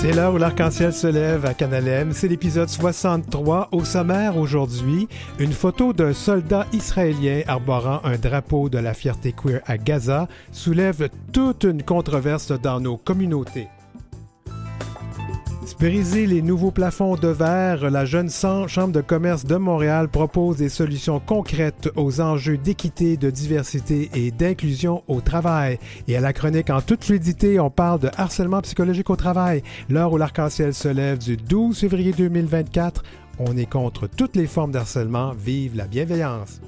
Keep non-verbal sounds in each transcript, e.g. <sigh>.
C'est là où l'arc-en-ciel se lève à Canalem. C'est l'épisode 63. Au sommaire aujourd'hui, une photo d'un soldat israélien arborant un drapeau de la fierté queer à Gaza soulève toute une controverse dans nos communautés. Briser les nouveaux plafonds de verre, la Jeune Chambre de commerce de Montréal propose des solutions concrètes aux enjeux d'équité, de diversité et d'inclusion au travail. Et à la chronique en toute fluidité, on parle de harcèlement psychologique au travail. L'heure où l'arc-en-ciel se lève du 12 février 2024, on est contre toutes les formes d'harcèlement. Vive la bienveillance!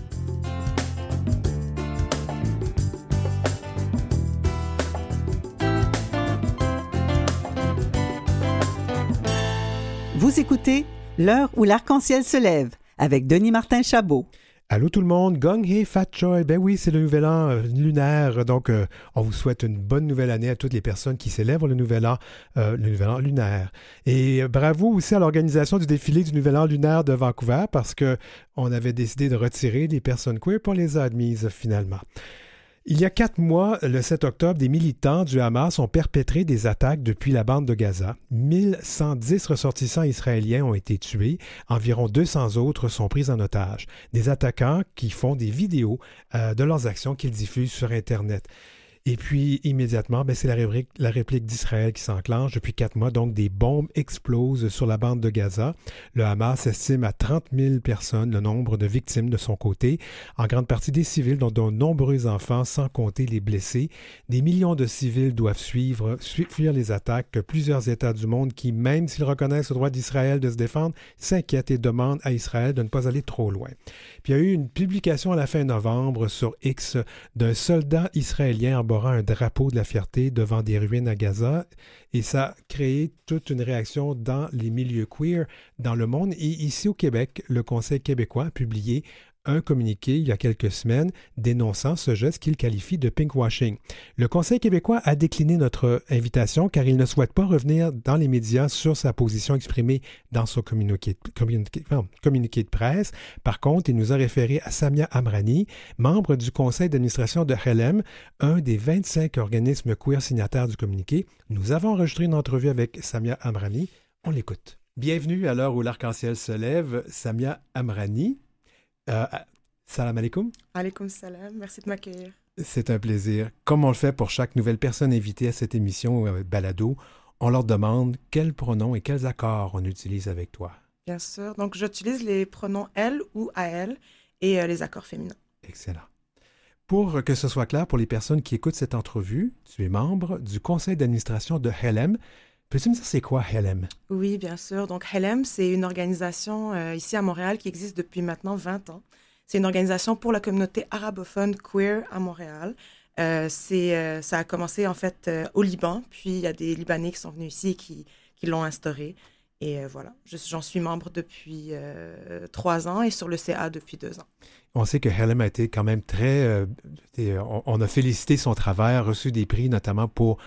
Vous écoutez L'heure où l'arc-en-ciel se lève avec Denis Martin Chabot. Allô tout le monde, Gong Hei Fat Choi. Ben oui, c'est le nouvel an euh, lunaire, donc euh, on vous souhaite une bonne nouvelle année à toutes les personnes qui célèbrent le nouvel an, euh, lunaire. Et bravo aussi à l'organisation du défilé du nouvel an lunaire de Vancouver parce que on avait décidé de retirer les personnes queer pour les admises finalement. Il y a quatre mois, le 7 octobre, des militants du Hamas ont perpétré des attaques depuis la bande de Gaza. 1110 ressortissants israéliens ont été tués, environ 200 autres sont pris en otage. Des attaquants qui font des vidéos euh, de leurs actions qu'ils diffusent sur Internet. Et puis, immédiatement, ben, c'est la réplique, la réplique d'Israël qui s'enclenche depuis quatre mois. Donc, des bombes explosent sur la bande de Gaza. Le Hamas estime à 30 000 personnes le nombre de victimes de son côté, en grande partie des civils, dont de nombreux enfants, sans compter les blessés. Des millions de civils doivent suivre, fuir les attaques. Plusieurs États du monde qui, même s'ils reconnaissent le droit d'Israël de se défendre, s'inquiètent et demandent à Israël de ne pas aller trop loin. Puis, il y a eu une publication à la fin novembre sur X d'un soldat israélien en un drapeau de la fierté devant des ruines à Gaza. Et ça a créé toute une réaction dans les milieux queer dans le monde. Et ici au Québec, le Conseil québécois a publié un communiqué il y a quelques semaines dénonçant ce geste qu'il qualifie de pinkwashing. Le Conseil québécois a décliné notre invitation car il ne souhaite pas revenir dans les médias sur sa position exprimée dans son communiqué, de presse. Par contre, il nous a référé à Samia Amrani, membre du conseil d'administration de HLM, un des 25 organismes queer signataires du communiqué. Nous avons enregistré une entrevue avec Samia Amrani. On l'écoute. Bienvenue à l'heure où l'arc-en-ciel se lève, Samia Amrani. Euh, salam alaikum. salam, merci de m'accueillir. C'est un plaisir. Comme on le fait pour chaque nouvelle personne invitée à cette émission euh, Balado, on leur demande quels pronoms et quels accords on utilise avec toi. Bien sûr. Donc, j'utilise les pronoms elle ou à elle et euh, les accords féminins. Excellent. Pour que ce soit clair pour les personnes qui écoutent cette entrevue, tu es membre du conseil d'administration de HELEM, Peux-tu me c'est quoi HLM? Oui, bien sûr. Donc HLM, c'est une organisation euh, ici à Montréal qui existe depuis maintenant 20 ans. C'est une organisation pour la communauté arabophone queer à Montréal. Euh, euh ça a commencé en fait euh, au Liban, puis il y a des Libanais qui sont venus ici et qui, qui l'ont instauré. Et euh, voilà, j'en suis membre depuis euh, trois ans et sur le CA depuis deux ans. On sait que Helen a été quand même très... Euh, on, a félicité son travail, reçu des prix notamment pour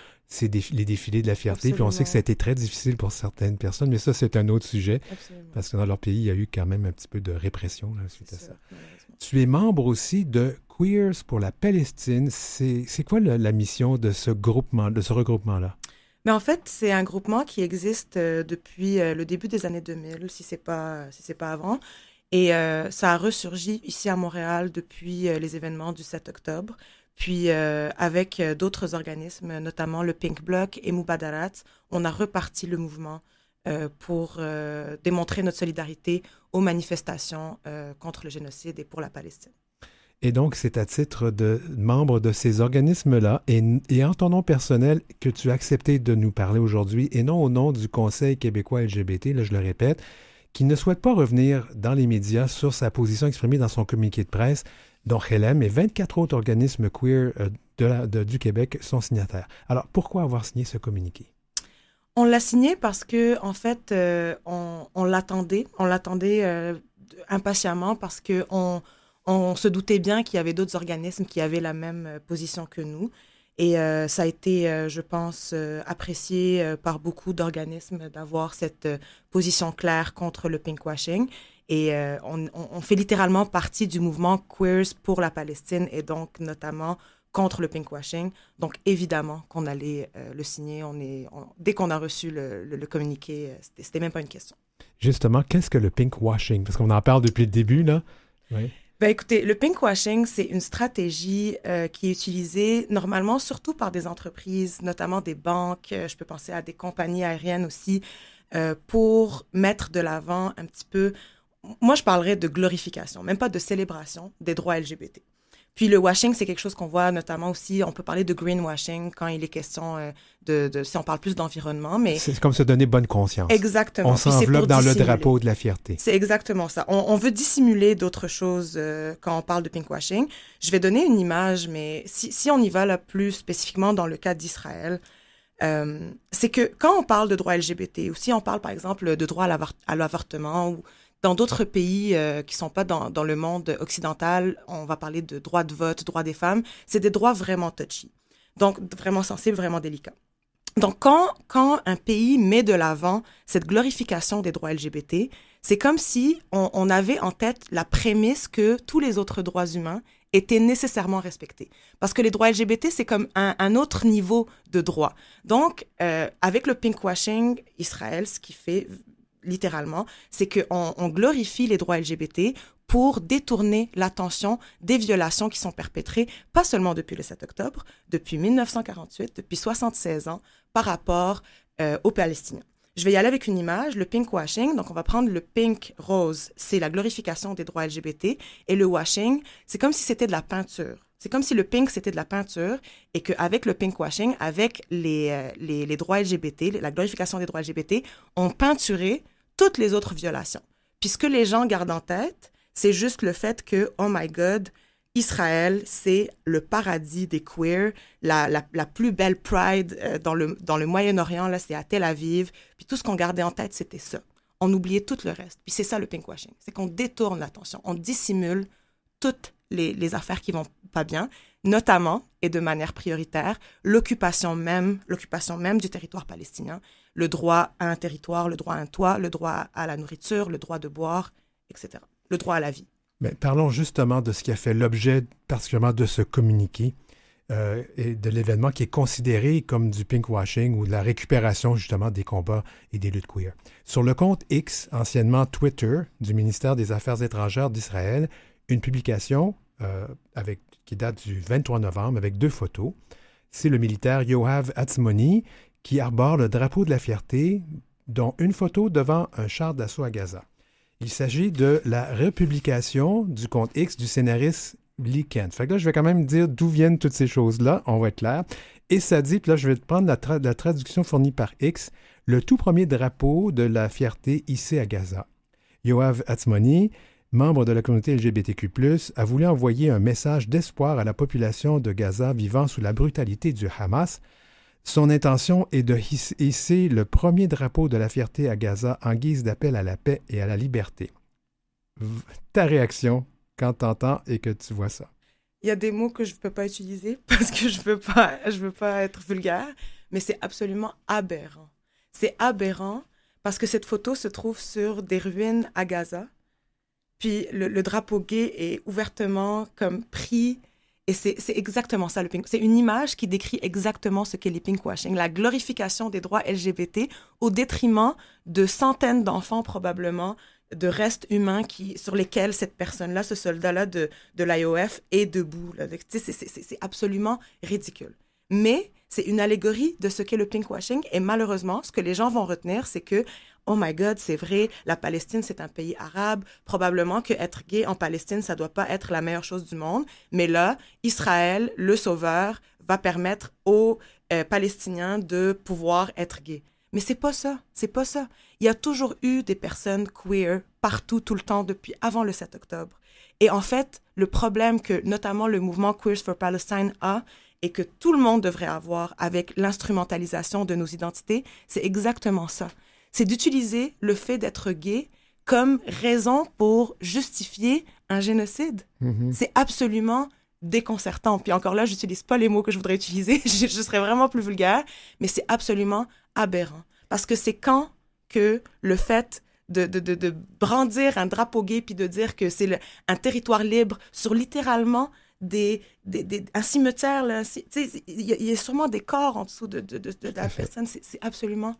les défilés de la fierté. Puis on sait que ça a été très difficile pour certaines personnes, mais ça, c'est un autre sujet. Parce que dans leur pays, il y a eu quand même un petit peu de répression suite à ça. Tu es membre aussi de Queers pour la Palestine. C'est quoi la, la mission de ce groupement, de ce regroupement-là? Mais en fait, c'est un groupement qui existe euh, depuis euh, le début des années 2000, si c'est pas si c'est pas avant. Et euh, ça a ressurgi ici à Montréal depuis les événements du 7 octobre. Puis avec d'autres organismes, notamment le Pink Bloc et Moubadarat, on a reparti le mouvement pour démontrer notre solidarité aux manifestations contre le génocide et pour la Palestine. Et donc, c'est à titre de membre de ces organismes-là et, en ton nom personnel que tu as accepté de nous parler aujourd'hui et non au nom du Conseil québécois LGBT, là, je le répète, qui ne souhaite pas revenir dans les médias sur sa position exprimée dans son communiqué de presse, dont Helem et 24 autres organismes queer euh, de du Québec sont signataires. Alors, pourquoi avoir signé ce communiqué? On l'a signé parce que, en fait, euh, on l'attendait. On l'attendait euh, impatiemment parce que on on se doutait bien qu'il y avait d'autres organismes qui avaient la même euh, position que nous. Et euh, ça a été, euh, je pense, apprécié par beaucoup d'organismes d'avoir cette position claire contre le pinkwashing. Et on, fait littéralement partie du mouvement Queers pour la Palestine et donc notamment contre le pinkwashing. Donc évidemment qu'on allait le signer. On est, dès qu'on a reçu le, communiqué, c'était, c'était même pas une question. Justement, qu'est-ce que le pinkwashing Parce qu'on en parle depuis le début, là. Oui. Ben écoutez, le pinkwashing, c'est une stratégie euh, qui est utilisée normalement surtout par des entreprises, notamment des banques, euh, je peux penser à des compagnies aériennes aussi, euh, pour mettre de l'avant un petit peu, moi je parlerais de glorification, même pas de célébration des droits LGBT. Puis le washing, c'est quelque chose qu'on voit notamment aussi, on peut parler de greenwashing quand il est question euh, de, si on parle plus d'environnement, mais... C'est comme se donner bonne conscience. Exactement. On s'enveloppe dans le drapeau de la fierté. C'est exactement ça. On, veut dissimuler d'autres choses euh, quand on parle de pinkwashing. Je vais donner une image, mais si, on y va là plus spécifiquement dans le cas d'Israël, euh, c'est que quand on parle de droits LGBT, ou si on parle par exemple de droit à l'avortement ou dans d'autres pays euh, qui ne sont pas dans, le monde occidental, on va parler de droits de vote, droit des femmes. C'est des droits vraiment touchy. Donc, vraiment sensibles, vraiment délicats. Donc, quand, quand un pays met de l'avant cette glorification des droits LGBT, c'est comme si on, avait en tête la prémisse que tous les autres droits humains étaient nécessairement respectés. Parce que les droits LGBT, c'est comme un, autre niveau de droit. Donc, euh, avec le pinkwashing, Israël, ce qui fait littéralement, c'est qu'on on glorifie les droits LGBT pour détourner l'attention des violations qui sont perpétrées, pas seulement depuis le 7 octobre, depuis 1948, depuis 76 ans, par rapport euh, aux Palestiniens. Je vais y aller avec une image, le pink washing. Donc, on va prendre le pink rose, c'est la glorification des droits LGBT, et le washing, c'est comme si c'était de la peinture. C'est comme si le pink, c'était de la peinture et qu'avec le pink washing, avec les, euh, les, les, droits LGBT, la glorification des droits LGBT, on peinturait toutes les autres violations. Puis ce que les gens gardent en tête, c'est juste le fait que, oh my God, Israël, c'est le paradis des queers, la, plus belle pride euh, dans le, dans le Moyen-Orient, là, c'est à Tel Aviv. Puis tout ce qu'on gardait en tête, c'était ça. On oubliait tout le reste. Puis c'est ça le pinkwashing, c'est qu'on détourne l'attention, on dissimule toutes les, les affaires qui vont pas bien, notamment, et de manière prioritaire, l'occupation même, l'occupation même du territoire palestinien le droit à un territoire, le droit à un toit, le droit à la nourriture, le droit de boire, etc. Le droit à la vie. Mais parlons justement de ce qui a fait l'objet particulièrement de ce communiqué euh, et de l'événement qui est considéré comme du pinkwashing ou de la récupération justement des combats et des luttes queer. Sur le compte X, anciennement Twitter, du ministère des Affaires étrangères d'Israël, une publication euh, qui date du 23 novembre avec deux photos. C'est le militaire Yoav Atzmoni qui arbore le drapeau de la fierté, dont une photo devant un char d'assaut à Gaza. Il s'agit de la républication du compte X du scénariste Lee Kent. là, je vais quand même dire d'où viennent toutes ces choses-là, on va être clair. Et ça dit, puis là, je vais prendre la, traduction fournie par X, le tout premier drapeau de la fierté ici à Gaza. Yoav Atzmoni, membre de la communauté LGBTQ, a voulu envoyer un message d'espoir à la population de Gaza vivant sous la brutalité du Hamas son intention est de hisser le premier drapeau de la fierté à Gaza en guise d'appel à la paix et à la liberté. Ta réaction quand t'entends et que tu vois ça? Il y a des mots que je ne peux pas utiliser <laughs> parce que je ne veux, pas, être vulgaire, mais c'est absolument aberrant. C'est aberrant parce que cette photo se trouve sur des ruines à Gaza. Puis le, le drapeau gay est ouvertement comme pris et c'est exactement ça, le pink. C'est une image qui décrit exactement ce qu'est le pinkwashing, la glorification des droits LGBT au détriment de centaines d'enfants probablement, de restes humains qui, sur lesquels cette personne-là, ce soldat-là de, de l'IOF est debout. C'est absolument ridicule. Mais c'est une allégorie de ce qu'est le pinkwashing. Et malheureusement, ce que les gens vont retenir, c'est que oh my God, c'est vrai, la Palestine, c'est un pays arabe. Probablement que être gay en Palestine, ça doit pas être la meilleure chose du monde. Mais là, Israël, le sauveur, va permettre aux euh, Palestiniens de pouvoir être gays. Mais c'est pas ça, c'est pas ça. Il y a toujours eu des personnes queer partout, tout le temps, depuis avant le 7 octobre. Et en fait, le problème que notamment le mouvement Queers for Palestine a et que tout le monde devrait avoir avec l'instrumentalisation de nos identités, c'est exactement ça c'est d'utiliser le fait d'être gay comme raison pour justifier un génocide. Mhm. C'est absolument déconcertant. Puis encore là, j'utilise pas les mots que je voudrais utiliser, <laughs> je, serais vraiment plus vulgaire, mais c'est absolument aberrant. Parce que c'est quand que le fait de, brandir un drapeau gay puis de dire que c'est un territoire libre sur littéralement des, un cimetière, il y, a sûrement des corps en dessous de, la personne, c'est absolument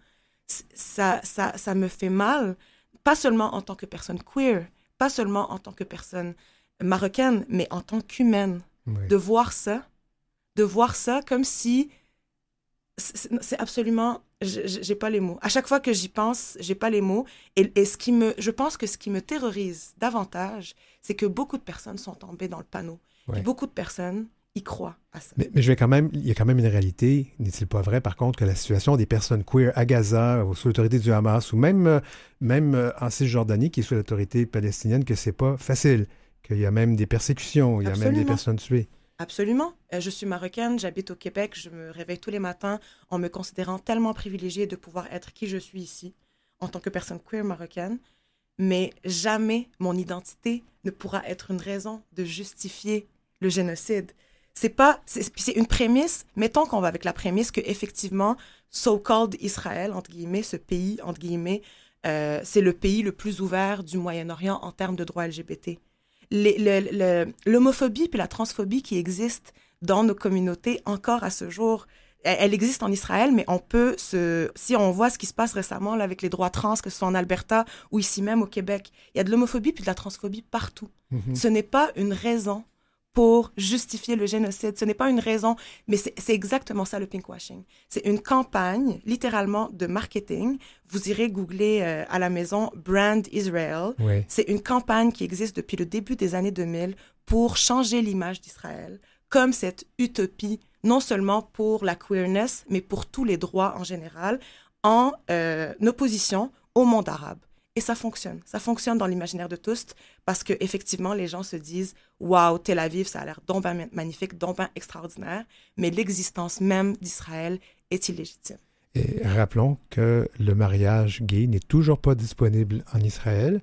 ça, ça, ça me fait mal, pas seulement en tant que personne queer, pas seulement en tant que personne marocaine, mais en tant qu'humaine. De voir ça, de voir ça comme si c'est absolument j'ai pas les mots à chaque fois que j'y pense j'ai pas les mots et, ce qui me je pense que ce qui me terrorise davantage c'est que beaucoup de personnes sont tombées dans le panneau et beaucoup de personnes y croient à ça. Mais, je vais quand même, il y a quand même une réalité, n'est-il pas vrai, par contre, que la situation des personnes queer à Gaza, euh, sous l'autorité du Hamas, ou même, euh, même euh, en Cisjordanie, qui est sous l'autorité palestinienne, que c'est pas facile, qu'il y a même des persécutions, il y a même des personnes tuées. Absolument. Je suis marocaine, j'habite au Québec, je me réveille tous les matins en me considérant tellement privilégiée de pouvoir être qui je suis ici, en tant que personne queer marocaine. Mais jamais mon identité ne pourra être une raison de justifier le génocide. C'est pas, c'est une prémisse. Mettons qu'on va avec la prémisse que effectivement, so-called Israël entre guillemets, ce pays entre guillemets, euh, c'est le pays le plus ouvert du Moyen-Orient en termes de droits LGBT. L'homophobie puis la transphobie qui existent dans nos communautés encore à ce jour, elle, existe en Israël, mais on peut se, si on voit ce qui se passe récemment là, avec les droits trans, que ce soit en Alberta ou ici même au Québec, il y a de l'homophobie puis de la transphobie partout. Mm-hmm. Ce n'est pas une raison pour justifier le génocide. Ce n'est pas une raison, mais c'est exactement ça le pinkwashing. C'est une campagne, littéralement, de marketing. Vous irez googler euh, à la maison Brand Israel. C'est une campagne qui existe depuis le début des années 2000 pour changer l'image d'Israël comme cette utopie, non seulement pour la queerness, mais pour tous les droits en général, en euh, opposition au monde arabe. Et ça fonctionne. Ça fonctionne dans l'imaginaire de tous parce que effectivement les gens se disent Waouh, Tel Aviv, ça a l'air d'un magnifique, d'un extraordinaire, mais l'existence même d'Israël est illégitime. Et rappelons que le mariage gay n'est toujours pas disponible en Israël.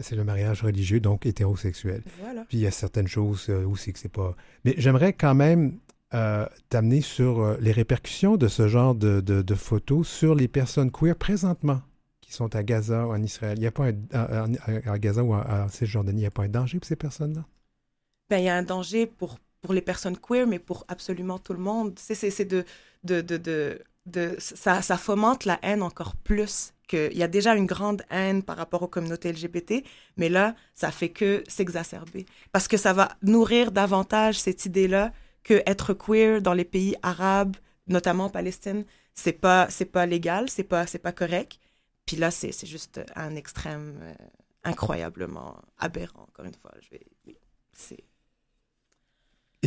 C'est le mariage religieux, donc hétérosexuel. Puis il y a certaines choses euh, aussi que c'est pas. Mais j'aimerais quand même euh, t'amener sur euh, les répercussions de ce genre de, de photos sur les personnes queer présentement qui sont à Gaza ou en Israël, il n'y a pas un, à, Gaza ou à Cisjordanie, il n'y a pas un danger pour ces personnes-là? Ben, il y a un danger pour, pour les personnes queer, mais pour absolument tout le monde. C'est de, de, de, de, de ça, ça, fomente la haine encore plus. Il y a déjà une grande haine par rapport aux communautés LGBT, mais là, ça fait que s'exacerber. Parce que ça va nourrir davantage cette idée-là que être queer dans les pays arabes, notamment en Palestine, c'est pas c'est pas légal, c'est pas c'est pas correct. Puis là, c'est juste un extrême euh, incroyablement aberrant, encore une fois. Je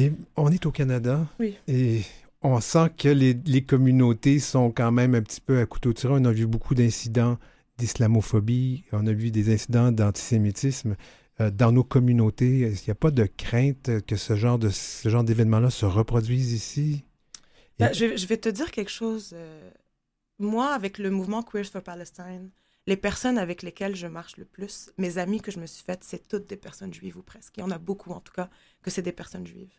Et on est au Canada. Et on sent que les, les, communautés sont quand même un petit peu à couteau tirant. On a vu beaucoup d'incidents d'islamophobie, on a vu des incidents d'antisémitisme euh, dans nos communautés. Il n'y a pas de crainte que ce genre de ce genre d'événements-là se reproduise ici? Ben, je, vais te dire quelque chose. Euh, moi, avec le mouvement Queers for Palestine, les personnes avec lesquelles je marche le plus, mes amis que je me suis faites, c'est toutes des personnes juives ou presque. Il y en a beaucoup, en tout cas, que c'est des personnes juives.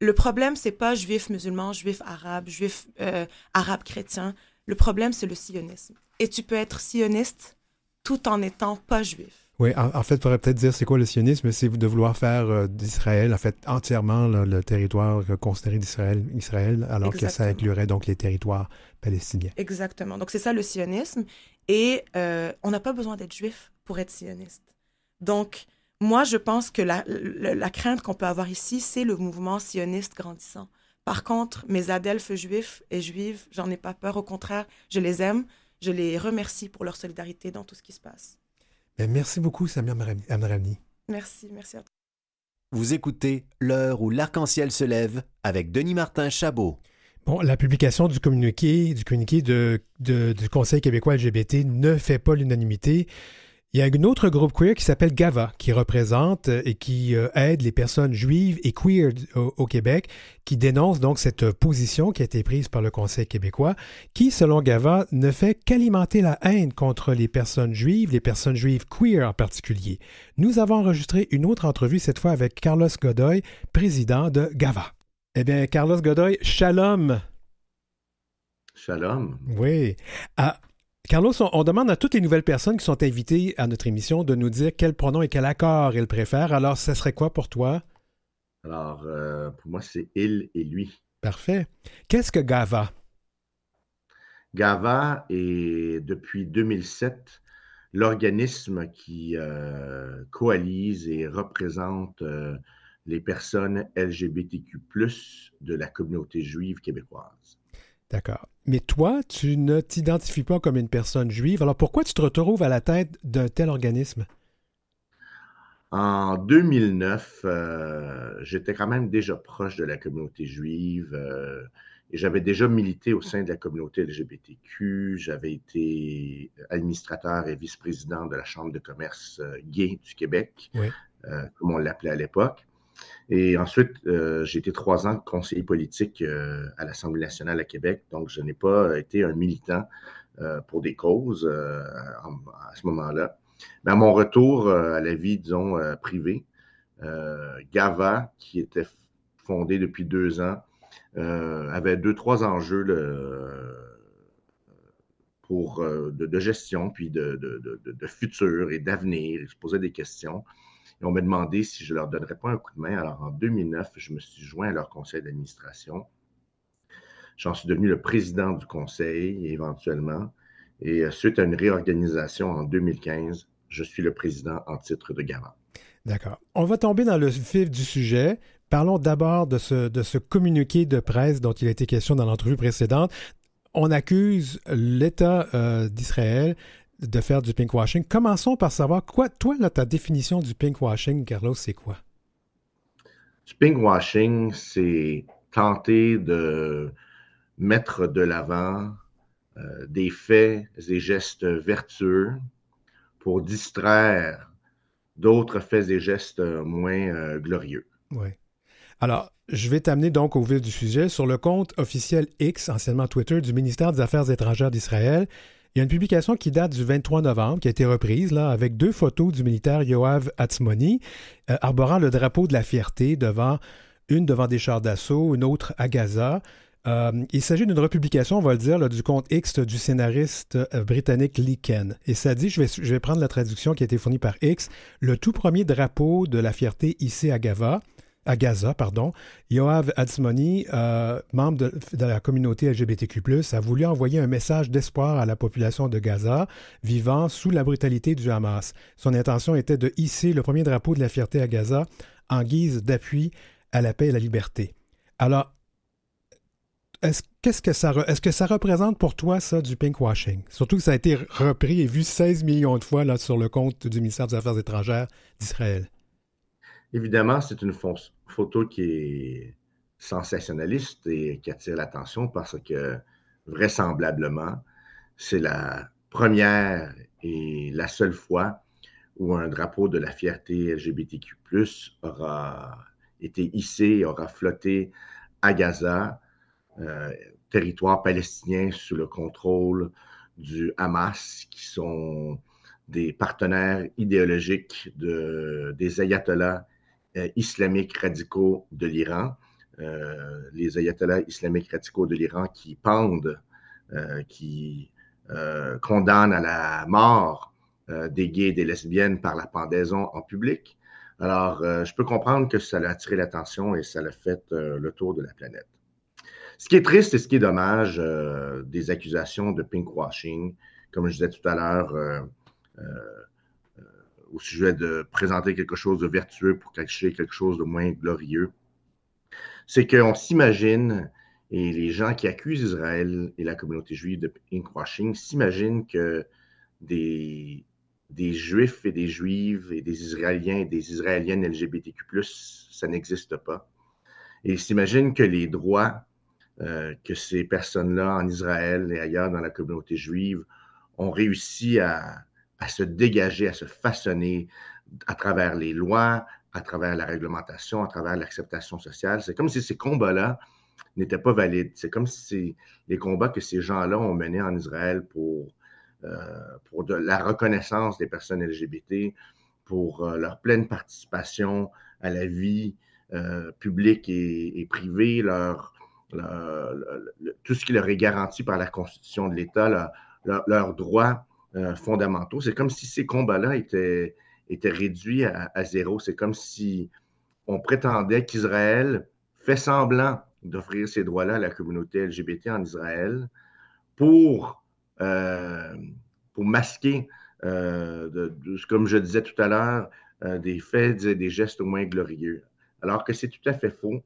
Le problème, c'est pas juif musulman, juif arabe, juif euh, arabe chrétien. Le problème, c'est le sionisme. Et tu peux être sioniste tout en étant pas juif. Oui, en, fait, il faudrait peut-être dire c'est quoi le sionisme, c'est de vouloir faire euh, d'Israël, en fait, entièrement le, territoire euh, considéré d'Israël, Israël, alors que ça inclurait donc les territoires palestiniens. Exactement. Donc c'est ça le sionisme. Et euh, on n'a pas besoin d'être juif pour être sioniste. Donc, moi, je pense que la, crainte qu'on peut avoir ici, c'est le mouvement sioniste grandissant. Par contre, mes adelfes juifs et juives, j'en ai pas peur. Au contraire, je les aime. Je les remercie pour leur solidarité dans tout ce qui se passe. Ben, merci beaucoup, Samir Amrani. Merci, merci à toi. Vous écoutez L'heure où l'arc-en-ciel se lève avec Denis Martin Chabot. Bon, la publication du communiqué, du communiqué du Conseil québécois LGBT ne fait pas l'unanimité. Il y a un autre groupe queer qui s'appelle GAVA, qui représente euh, et qui euh, aide les personnes juives et queer au, Québec, qui dénonce donc cette euh, position qui a été prise par le Conseil québécois, qui, selon GAVA, ne fait qu'alimenter la haine contre les personnes juives, les personnes juives queer en particulier. Nous avons enregistré une autre entrevue, cette fois avec Carlos Godoy, président de GAVA. Eh bien, Carlos Godoy, shalom. Shalom. Oui. Ah, Carlos, on, demande à toutes les nouvelles personnes qui sont invitées à notre émission de nous dire quel pronom et quel accord ils préfèrent. Alors, ce serait quoi pour toi? Alors, euh, pour moi, c'est il et lui. Parfait. Qu'est-ce que Gava? Gava est, depuis 2007, l'organisme qui euh, coalise et représente euh, les personnes LGBTQ, de la communauté juive québécoise. D'accord. Mais toi, tu ne t'identifies pas comme une personne juive. Alors pourquoi tu te retrouves à la tête d'un tel organisme? En 2009, euh, j'étais quand même déjà proche de la communauté juive euh, et j'avais déjà milité au sein de la communauté LGBTQ. J'avais été administrateur et vice-président de la Chambre de commerce euh, gay du Québec, comme on l'appelait à l'époque. Et ensuite, euh, j'ai été trois ans conseiller politique euh, à l'Assemblée nationale à Québec, donc je n'ai pas été un militant euh, pour des causes à ce moment-là. Mais à mon retour à la vie, disons, privée, Gava, qui était fondée depuis deux ans, avait deux, trois enjeux pour, de, gestion, puis de futur et d'avenir. Il se posait des questions. Et on m'a demandé si je leur donnerais pas un coup de main. Alors, en 2009, je me suis joint à leur conseil d'administration. J'en suis devenu le président du conseil éventuellement. Et euh, suite à une réorganisation en 2015, je suis le président en titre de garant. D'accord. On va tomber dans le vif du sujet. Parlons d'abord de ce, de ce communiqué de presse dont il a été question dans l'entrevue précédente. On accuse l'État euh, d'Israël de faire du pinkwashing. Commençons par savoir quoi, toi, ta définition du pinkwashing, Carlos, c'est quoi? Du pinkwashing, c'est tenter de mettre de l'avant euh, des faits et gestes vertueux pour distraire d'autres faits et gestes moins euh, glorieux. Oui. Alors, je vais t'amener donc au vif du sujet. Sur le compte officiel X, anciennement Twitter, du ministère des Affaires étrangères d'Israël, il y a une publication qui date du 23 novembre, qui a été reprise, là, avec deux photos du militaire Yoav Atzmoni, euh, arborant le drapeau de la fierté devant une devant des chars d'assaut, une autre à Gaza. Euh, il s'agit d'une republication, on va le dire, du compte X du scénariste euh, britannique Lee Ken. Et ça dit, je vais, je vais prendre la traduction qui a été fournie par X, le tout premier drapeau de la fierté ici à Gaza, à Gaza, pardon, Yoav Atzmoni, euh, membre de, la communauté LGBTQ+, a voulu envoyer un message d'espoir à la population de Gaza vivant sous la brutalité du Hamas. Son intention était de hisser le premier drapeau de la fierté à Gaza en guise d'appui à la paix et à la liberté. Alors, est-ce qu'est-ce que ça est représente pour toi ça du pinkwashing Surtout que ça a été repris et vu 16 millions de fois là sur le compte du ministère des Affaires étrangères d'Israël. Évidemment, c'est une, photo qui est sensationnaliste et qui attire l'attention parce que vraisemblablement, c'est la première et la seule fois où un drapeau de la fierté LGBTQ aura été hissé, aura flotté à Gaza, euh, territoire palestinien sous le contrôle du Hamas, qui sont des partenaires idéologiques de, des ayatollahs euh, islamiques radicaux de l'Iran, euh, les ayatollahs islamiques radicaux de l'Iran qui pendent, euh, qui condamnent à la mort des gays et des lesbiennes par la pendaison en public. Alors, je peux comprendre que ça a attiré l'attention et ça l'a fait le tour de la planète. Ce qui est triste et ce qui est dommage des accusations de pinkwashing, comme je disais tout à l'heure, au sujet de présenter quelque chose de vertueux pour cacher quelque chose de moins glorieux, c'est qu'on s'imagine, et les gens qui accusent Israël et la communauté juive de pinkwashing s'imaginent que des, des Juifs et des Juives et des Israéliens et des Israéliennes LGBTQ, ça n'existe pas. Et ils s'imaginent que les droits euh, que ces personnes-là en Israël et ailleurs dans la communauté juive ont réussi à, à se dégager, à se façonner à travers les lois, à travers la réglementation, à travers l'acceptation sociale. C'est comme si ces combats-là n'étaient pas valides. C'est comme si les combats que ces gens-là ont menés en Israël pour, euh, pour la reconnaissance des personnes LGBT, pour euh, leur pleine participation à la vie euh, publique et, privée, tout ce qui leur est garanti par la Constitution de l'État, leur, droit euh, fondamentaux. C'est comme si ces combats-là étaient, étaient réduits à, zéro. C'est comme si on prétendait qu'Israël fait semblant d'offrir ces droits-là à la communauté LGBT en Israël pour, euh, pour masquer, euh, comme je disais tout à l'heure, des faits, des, des, gestes au moins glorieux. Alors que c'est tout à fait faux.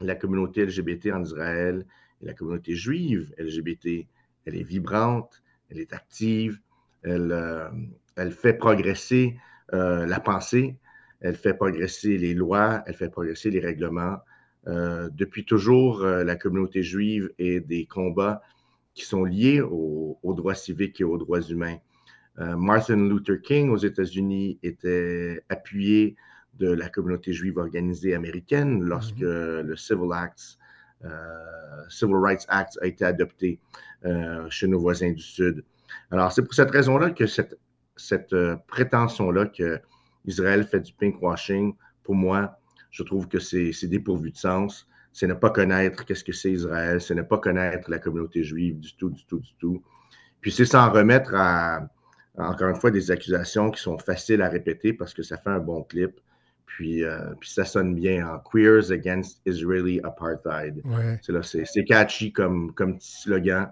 La communauté LGBT en Israël et la communauté juive LGBT, elle est vibrante, elle est active, elle, euh, elle fait progresser euh, la pensée, elle fait progresser les lois, elle fait progresser les règlements. Euh, depuis toujours, la communauté juive est des combats qui sont liés aux, droits civiques et aux droits humains. Martin Luther King aux États-Unis était appuyé de la communauté juive organisée américaine mm-hmm. lorsque le Civil, Civil Rights Act a été adopté chez nos voisins du Sud. Alors, c'est pour cette raison-là que cette, cette euh, prétention-là que Israël fait du pinkwashing, pour moi, je trouve que c'est dépourvu de sens. C'est ne pas connaître qu'est-ce que c'est Israël, c'est ne pas connaître la communauté juive du tout, du tout, du tout. Puis c'est s'en remettre à, encore une fois, des accusations qui sont faciles à répéter parce que ça fait un bon clip. Puis, euh, ça sonne bien en Queers Against Israeli Apartheid. C'est catchy comme, comme petit slogan.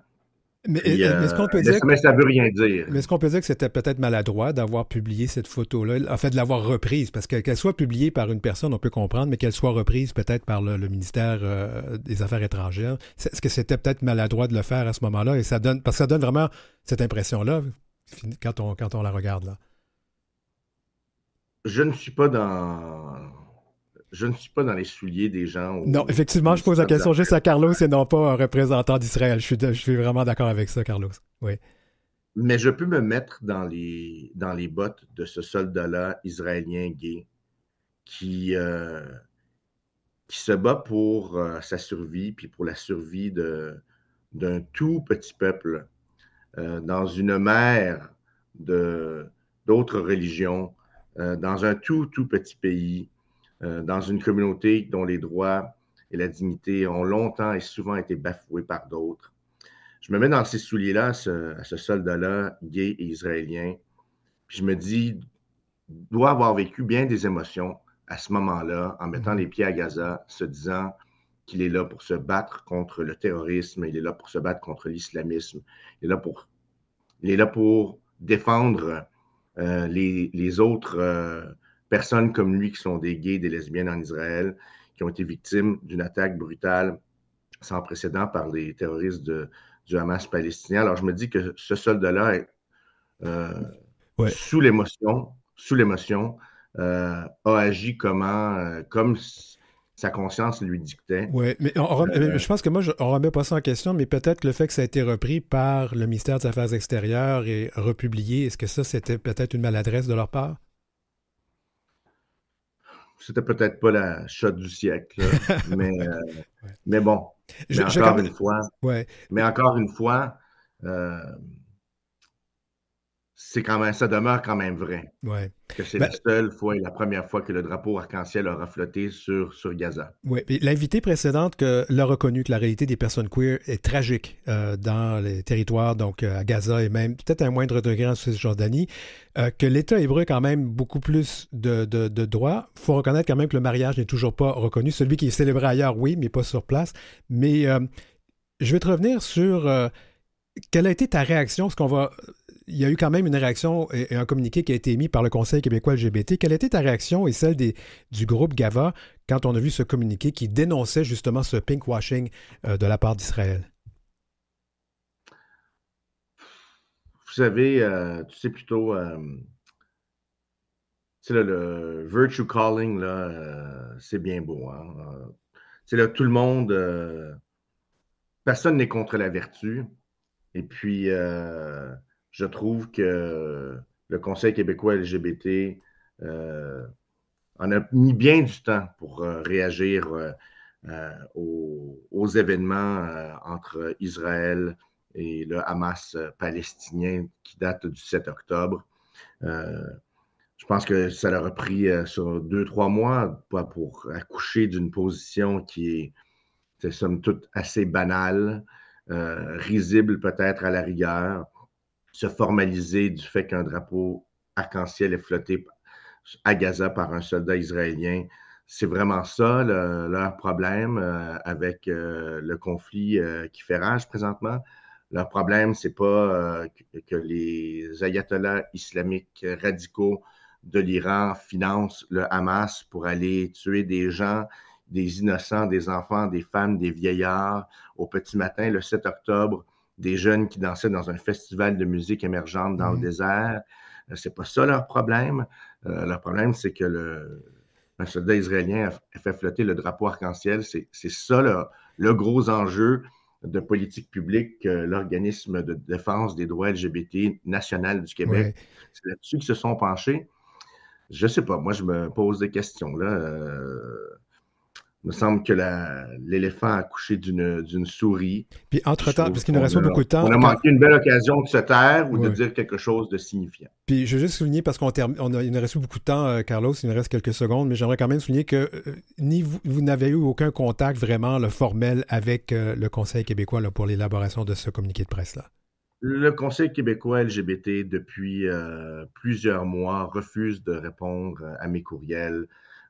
Mais, est ce qu'on euh, peut dire. veut rien dire. Mais ce qu'on peut dire que c'était peut-être maladroit d'avoir publié cette photo-là, en fait, de l'avoir reprise, parce qu'elle soit publiée par une personne, on peut comprendre, mais qu'elle soit reprise peut-être par le, ministère euh, des Affaires étrangères. Est-ce que c'était peut-être maladroit de le faire à ce moment-là? Et ça donne, parce que ça donne vraiment cette impression-là quand on, quand on la regarde là. Je ne suis pas dans je ne suis pas dans les souliers des gens. non, effectivement, je pose la question juste à Carlos et non pas un représentant d'Israël. Je suis, vraiment d'accord avec ça, Carlos. Oui. Mais je peux me mettre dans les, dans les bottes de ce soldat-là israélien gay qui, euh, qui se bat pour euh, sa survie, puis pour la survie d'un tout petit peuple euh, dans une mer d'autres religions, dans un tout, tout petit pays. Euh, dans une communauté dont les droits et la dignité ont longtemps et souvent été bafoués par d'autres. Je me mets dans ces souliers-là, à ce, soldat-là, gay et israélien, puis je me dis, doit avoir vécu bien des émotions à ce moment-là, en mettant les pieds à Gaza, se disant qu'il est là pour se battre contre le terrorisme, il est là pour se battre contre l'islamisme, il est là pour, défendre euh, les, autres euh, personnes comme lui qui sont des gays, des lesbiennes en Israël, qui ont été victimes d'une attaque brutale sans précédent par les terroristes du Hamas palestinien. Alors je me dis que ce soldat-là euh, sous l'émotion, sous l'émotion, euh, a agi comment, euh, comme sa conscience lui dictait. Oui, mais je pense que moi, je... on ne remet pas ça en question, mais peut-être le fait que ça a été repris par le ministère des Affaires extérieures et republié, est-ce que ça, c'était peut-être une maladresse de leur part? c'était peut-être pas la shot du siècle, <laughs> mais, euh, mais bon. encore fois, mais encore une fois, mais encore une fois, c'est quand même, ça demeure quand même vrai. Ouais. Que c'est ben la seule fois et la première fois que le drapeau arc-en-ciel aura flotté sur, sur Gaza. Oui, l'invité précédente que, l'a reconnu que la réalité des personnes queer est tragique euh, dans les territoires, donc euh, à Gaza et même peut-être à un moindre degré en Cisjordanie, Jordanie, euh, que l'État hébreu a quand même beaucoup plus de, de, de droits. Il faut reconnaître quand même que le mariage n'est toujours pas reconnu. Celui qui est célébré ailleurs, oui, mais pas sur place. Mais je vais te revenir sur. Quelle a été ta réaction? Ce qu'on va il y a eu quand même une réaction et, un communiqué qui a été émis par le Conseil québécois LGBT. Quelle était ta réaction et celle des, du groupe GAVA quand on a vu ce communiqué qui dénonçait justement ce pinkwashing euh, de la part d'Israël? Vous savez, euh, tu sais plutôt, c'est euh, le, le virtue calling, là, c'est bien beau. Hein? c'est là, tout le monde, personne n'est contre la vertu. Et puis, je trouve que le Conseil québécois LGBT euh, en a mis bien du temps pour euh, réagir euh, aux, événements entre Israël et le Hamas palestinien qui date du 7 octobre. je pense que ça leur a pris sur deux, trois mois pour, accoucher d'une position qui est, est, somme toute assez banale, risible peut-être à la rigueur, se formaliser du fait qu'un drapeau arc-en-ciel est flotté à Gaza par un soldat israélien. C'est vraiment ça leur problème euh, avec euh, le conflit euh, qui fait rage présentement. Leur problème, c'est pas que les ayatollahs islamiques radicaux de l'Iran financent le Hamas pour aller tuer des gens, des innocents, des enfants, des femmes, des vieillards au petit matin le 7 octobre des jeunes qui dansaient dans un festival de musique émergente dans le mhm. désert. Euh, c'est pas ça leur problème. Euh, leur problème, c'est que le, soldat israélien a fait flotter le drapeau arc-en-ciel. C'est ça le, gros enjeu de politique publique l'organisme de défense des droits LGBT national du Québec. C'est là-dessus qu'ils se sont penchés. Je sais pas, moi je me pose des questions. Là. Euh, il me semble que l'éléphant a accouché d'une souris. Puis entre-temps, parce qu'il nous reste beaucoup de temps. On a manqué une belle occasion de se taire ou de dire quelque chose de signifiant. Puis je veux juste souligner, parce qu'on on a... il nous reste beaucoup de temps, euh, Carlos, il nous reste quelques secondes, mais j'aimerais quand même souligner que euh, ni vous, n'avez eu aucun contact vraiment formel avec euh, le Conseil québécois pour l'élaboration de ce communiqué de presse-là. Le Conseil québécois LGBT, depuis plusieurs mois, refuse de répondre à mes courriels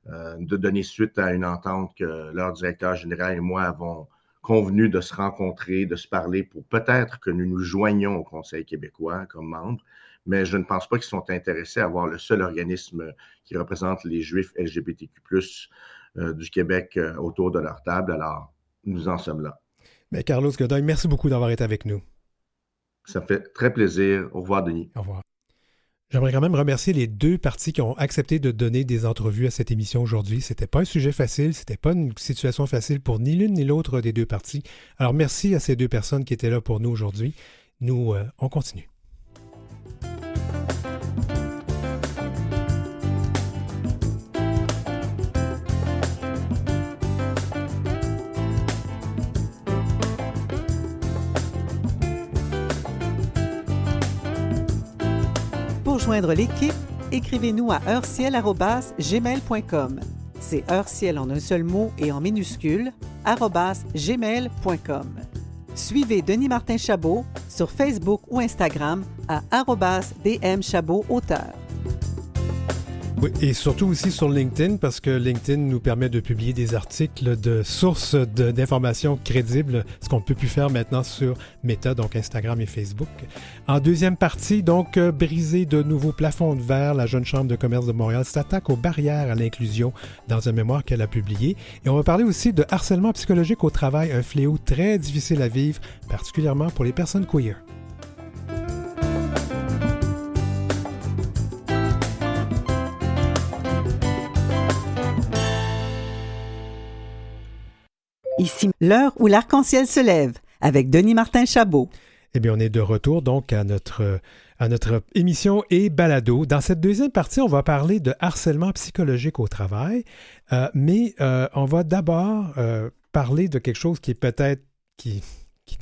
euh, de donner suite à une entente que leur directeur général et moi avons convenu de se rencontrer, de se parler pour peut-être que nous nous joignions au Conseil québécois comme membres, mais je ne pense pas qu'ils sont intéressés à avoir le seul organisme qui représente les Juifs LGBTQ euh, du Québec euh, autour de leur table. Alors, nous en sommes là. Mais ben, Carlos Godoy, merci beaucoup d'avoir été avec nous. Ça fait très plaisir. Au revoir, Denis. Au revoir. J'aimerais quand même remercier les deux parties qui ont accepté de donner des entrevues à cette émission aujourd'hui. C'était pas un sujet facile, c'était pas une situation facile pour ni l'une ni l'autre des deux parties. Alors merci à ces deux personnes qui étaient là pour nous aujourd'hui. Nous, euh, on continue. rejoindre l'équipe, écrivez-nous à heurciel.gmail.com. C'est heurciel en un seul mot et en minuscule, gmail.com. Suivez Denis Martin Chabot sur Facebook ou Instagram à arobasse-dm-chabot-auteur et surtout aussi sur LinkedIn, parce que LinkedIn nous permet de publier des articles de sources d'informations crédibles, ce qu'on ne peut plus faire maintenant sur Meta, donc Instagram et Facebook. En deuxième partie, donc, euh, briser de nouveaux plafonds de verre, la jeune Chambre de commerce de Montréal s'attaque aux barrières à l'inclusion dans un mémoire qu'elle a publié. Et on va parler aussi de harcèlement psychologique au travail, un fléau très difficile à vivre, particulièrement pour les personnes queer. Ici, l'heure où l'arc-en-ciel se lève, avec Denis Martin Chabot. Eh bien, on est de retour donc à notre, à notre émission et balado. Dans cette deuxième partie, on va parler de harcèlement psychologique au travail, euh, mais euh, on va d'abord euh, parler de quelque chose qui est peut-être qui,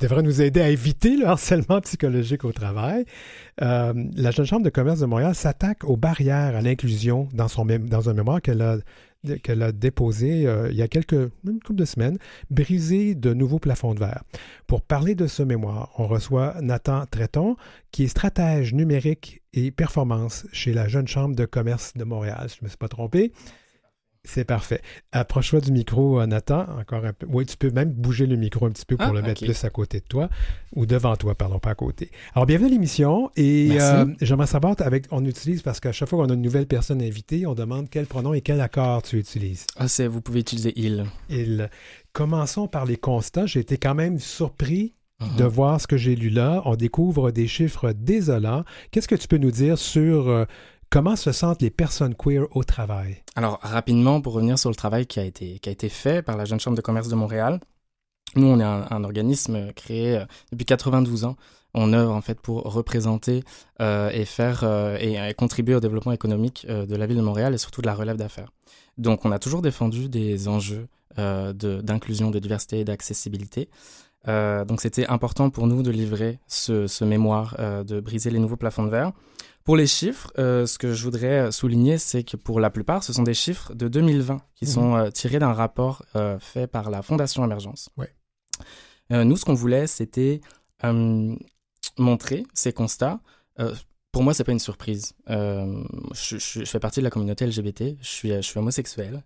devrait nous aider à éviter le harcèlement psychologique au travail. la Jeune Chambre de commerce de Montréal s'attaque aux barrières à l'inclusion dans, dans un mémoire qu'elle a qu'elle a déposé euh, il y a quelques une de semaines, briser de nouveaux plafonds de verre. Pour parler de ce mémoire, on reçoit Nathan Treton, qui est stratège numérique et performance chez la Jeune Chambre de commerce de Montréal, je ne me suis pas trompé. C'est parfait. Approche-toi du micro, euh, Nathan, encore un peu. Oui, tu peux même bouger le micro un petit peu pour ah, le mettre plus à côté de toi, ou devant toi, pardon, pas à côté. Alors, bienvenue à l'émission. Et je euh, j'aimerais savoir, avec, on utilise, parce qu'à chaque fois qu'on a une nouvelle personne invitée, on demande quel pronom et quel accord tu utilises. Ah, c'est, vous pouvez utiliser il. Il. Commençons par les constats. J'ai été quand même surpris uh-huh. de voir ce que j'ai lu là. On découvre des chiffres désolants. Qu'est-ce que tu peux nous dire sur euh, Comment se sentent les personnes queer au travail? Alors, rapidement, pour revenir sur le travail qui a été, qui a été fait par la Jeune Chambre de commerce de Montréal, nous, on est un, organisme créé euh, depuis 92 ans. On œuvre en fait pour représenter euh, et faire euh, et, contribuer au développement économique de la ville de Montréal et surtout de la relève d'affaires. Donc, on a toujours défendu des enjeux d'inclusion, de, diversité et d'accessibilité. donc, c'était important pour nous de livrer ce mémoire, de briser les nouveaux plafonds de verre. Pour les chiffres, euh, ce que je voudrais euh, souligner, c'est que pour la plupart, ce sont des chiffres de 2020 qui mhm. sont euh, tirés d'un rapport fait par la Fondation Émergence. nous, ce qu'on voulait, c'était montrer ces constats. pour moi, ce n'est pas une surprise. Je, fais partie de la communauté LGBT. Je suis, je homosexuel.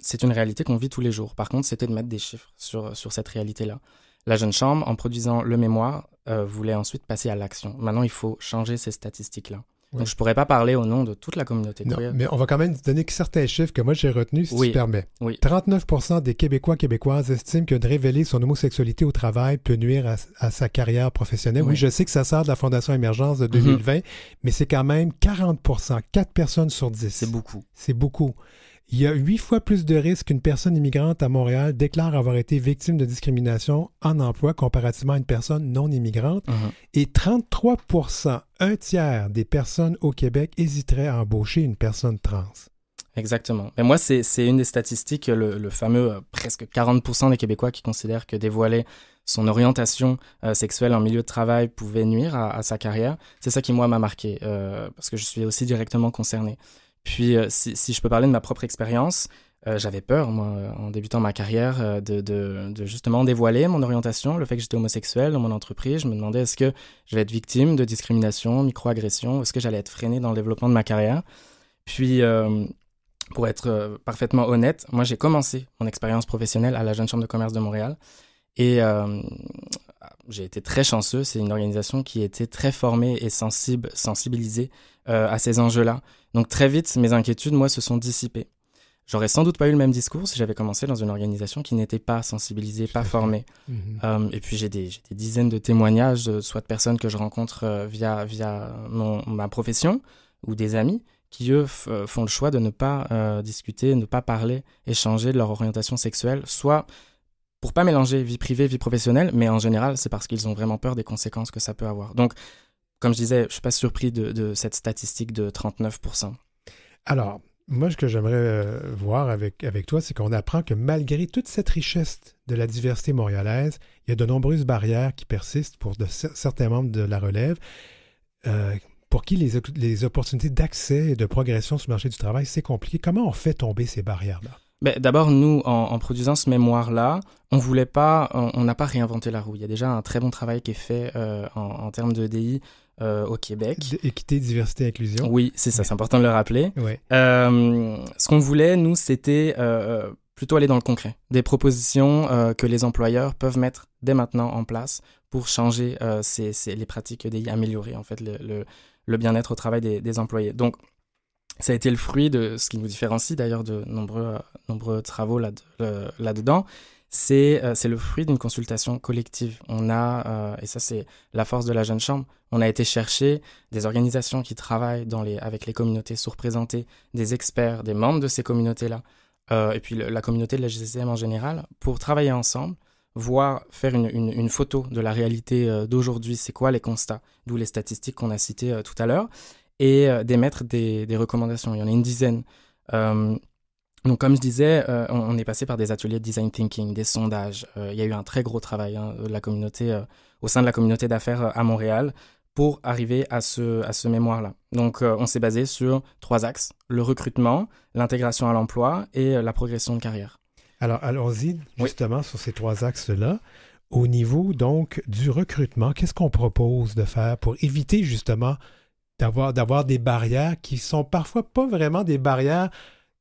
c'est une réalité qu'on vit tous les jours. Par contre, c'était de mettre des chiffres sur, sur cette réalité-là. La jeune chambre, en produisant le mémoire, euh, voulait ensuite passer à l'action. Maintenant, il faut changer ces statistiques-là. Donc, je ne pourrais pas parler au nom de toute la communauté non, Mais on va quand même donner certains chiffres que moi j'ai retenus, si oui, tu permets. 39 des Québécois québécoises estiment que de révéler son homosexualité au travail peut nuire à, sa carrière professionnelle. Oui. je sais que ça sort de la Fondation Émergence de 2020, mhm. mais c'est quand même 40 4 personnes sur 10. C'est beaucoup. C'est beaucoup il y a huit fois plus de risques qu'une personne immigrante à Montréal déclare avoir été victime de discrimination en emploi comparativement à une personne non immigrante. Uh-huh. Et 33 un tiers des personnes au Québec hésiteraient à embaucher une personne trans. Exactement. Mais moi, c'est une des statistiques, le, fameux euh, presque 40% des Québécois qui considèrent que dévoiler son orientation euh, sexuelle en milieu de travail pouvait nuire à, sa carrière. C'est ça qui, moi, m'a marqué, euh, parce que je suis aussi directement concerné. Puis, euh, si, je peux parler de ma propre expérience, euh, j'avais peur, moi, en débutant ma carrière, euh, de, justement dévoiler mon orientation, le fait que j'étais homosexuel dans mon entreprise. Je me demandais est-ce que je vais être victime de discrimination, micro-agression, est-ce que j'allais être freiné dans le développement de ma carrière. Puis, pour être parfaitement honnête, moi, j'ai commencé mon expérience professionnelle à la Jeune Chambre de commerce de Montréal. Et j'ai été très chanceux. C'est une organisation qui était très formée et sensible, sensibilisée euh, à ces enjeux-là. Donc très vite, mes inquiétudes, moi, se sont dissipées. J'aurais sans doute pas eu le même discours si j'avais commencé dans une organisation qui n'était pas sensibilisée, pas formée. Mhm. Euh, et puis j'ai des, dizaines de témoignages, euh, soit de personnes que je rencontre via, via ma profession ou des amis qui, eux, font le choix de ne pas discuter, ne pas parler, échanger de leur orientation sexuelle, soit pour pas mélanger vie privée, vie professionnelle, mais en général, c'est parce qu'ils ont vraiment peur des conséquences que ça peut avoir. Donc, comme je disais, je suis pas surpris de, cette statistique de 39%. Alors, moi, ce que j'aimerais euh, voir avec, avec toi, c'est qu'on apprend que malgré toute cette richesse de la diversité montréalaise, il y a de nombreuses barrières qui persistent pour de, certains membres de la relève. Euh, pour qui les, les opportunités d'accès et de progression sur le marché du travail, c'est compliqué. Comment on fait tomber ces barrières-là? Ben, d'abord, nous, en, produisant ce mémoire-là, on voulait pas, on n'a pas réinventé la roue. Il y a déjà un très bon travail qui est fait euh, en, termes de DI euh, au Québec. équité, diversité, inclusion. Oui, c'est ça, c'est important de le rappeler. Euh, ce qu'on voulait, nous, c'était plutôt aller dans le concret. Des propositions que les employeurs peuvent mettre dès maintenant en place pour changer les pratiques DI, améliorer en fait le, le, bien-être au travail des, des employés. Donc, ça a été le fruit de ce qui nous différencie d'ailleurs de nombreux, euh, nombreux travaux là-dedans. Euh, c'est le fruit d'une consultation collective. On a, euh, et ça c'est la force de la Jeune Chambre, on a été chercher des organisations qui travaillent dans les, avec les communautés sous-représentées, des experts, des membres de ces communautés-là, et puis la communauté de la GCM en général, pour travailler ensemble, voir, faire une, une, une photo de la réalité d'aujourd'hui, c'est quoi les constats, d'où les statistiques qu'on a citées tout à l'heure, et euh, d'émettre des, recommandations. Il y en a une dizaine. Euh, donc, comme je disais, euh, on, est passé par des ateliers de design thinking, des sondages. il y a eu un très gros travail hein, la communauté, au sein de la communauté d'affaires à Montréal pour arriver à ce, à ce mémoire-là. Donc, on s'est basé sur trois axes le recrutement, l'intégration à l'emploi et la progression de carrière. Alors, allons-y justement sur ces trois axes-là. Au niveau donc du recrutement, qu'est-ce qu'on propose de faire pour éviter justement d'avoir, d'avoir des barrières qui sont parfois pas vraiment des barrières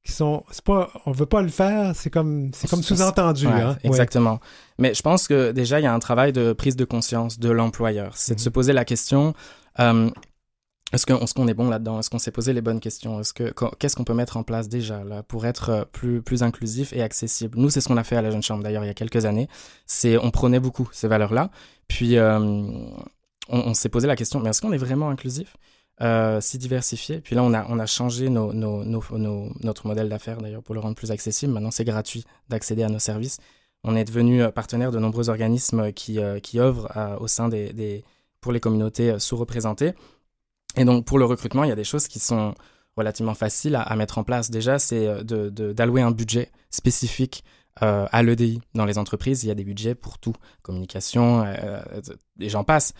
qui sont c'est pas on veut pas le faire c'est comme c'est comme sous-entendu hein. exactement mais je pense que déjà il y a un travail de prise de conscience de l'employeur c'est de mhm. se poser la question euh, est-ce qu'on est, bon là-dedans Est-ce qu'on s'est posé les bonnes questions Est-ce que qu'est-ce qu'on peut mettre en place déjà là pour être euh, plus plus inclusif et accessible Nous, c'est ce qu'on a fait à la Jeune Chambre d'ailleurs il y a quelques années. C'est on prenait beaucoup ces valeurs-là. Puis euh, on, on s'est posé la question mais est-ce qu'on est vraiment inclusif euh, si s'y diversifier. Puis là, on a, on a changé nos, nos, nos, notre modèle d'affaires d'ailleurs pour le rendre plus accessible. Maintenant, c'est gratuit d'accéder à nos services. On est devenu euh, partenaire de nombreux organismes euh, qui, qui œuvrent au sein des, des, pour les communautés sous-représentées. Et donc, pour le recrutement, il y a des choses qui sont relativement faciles à, mettre en place. Déjà, c'est d'allouer un budget spécifique à l'EDI. Dans les entreprises, il y a des budgets pour tout, communication, les gens passent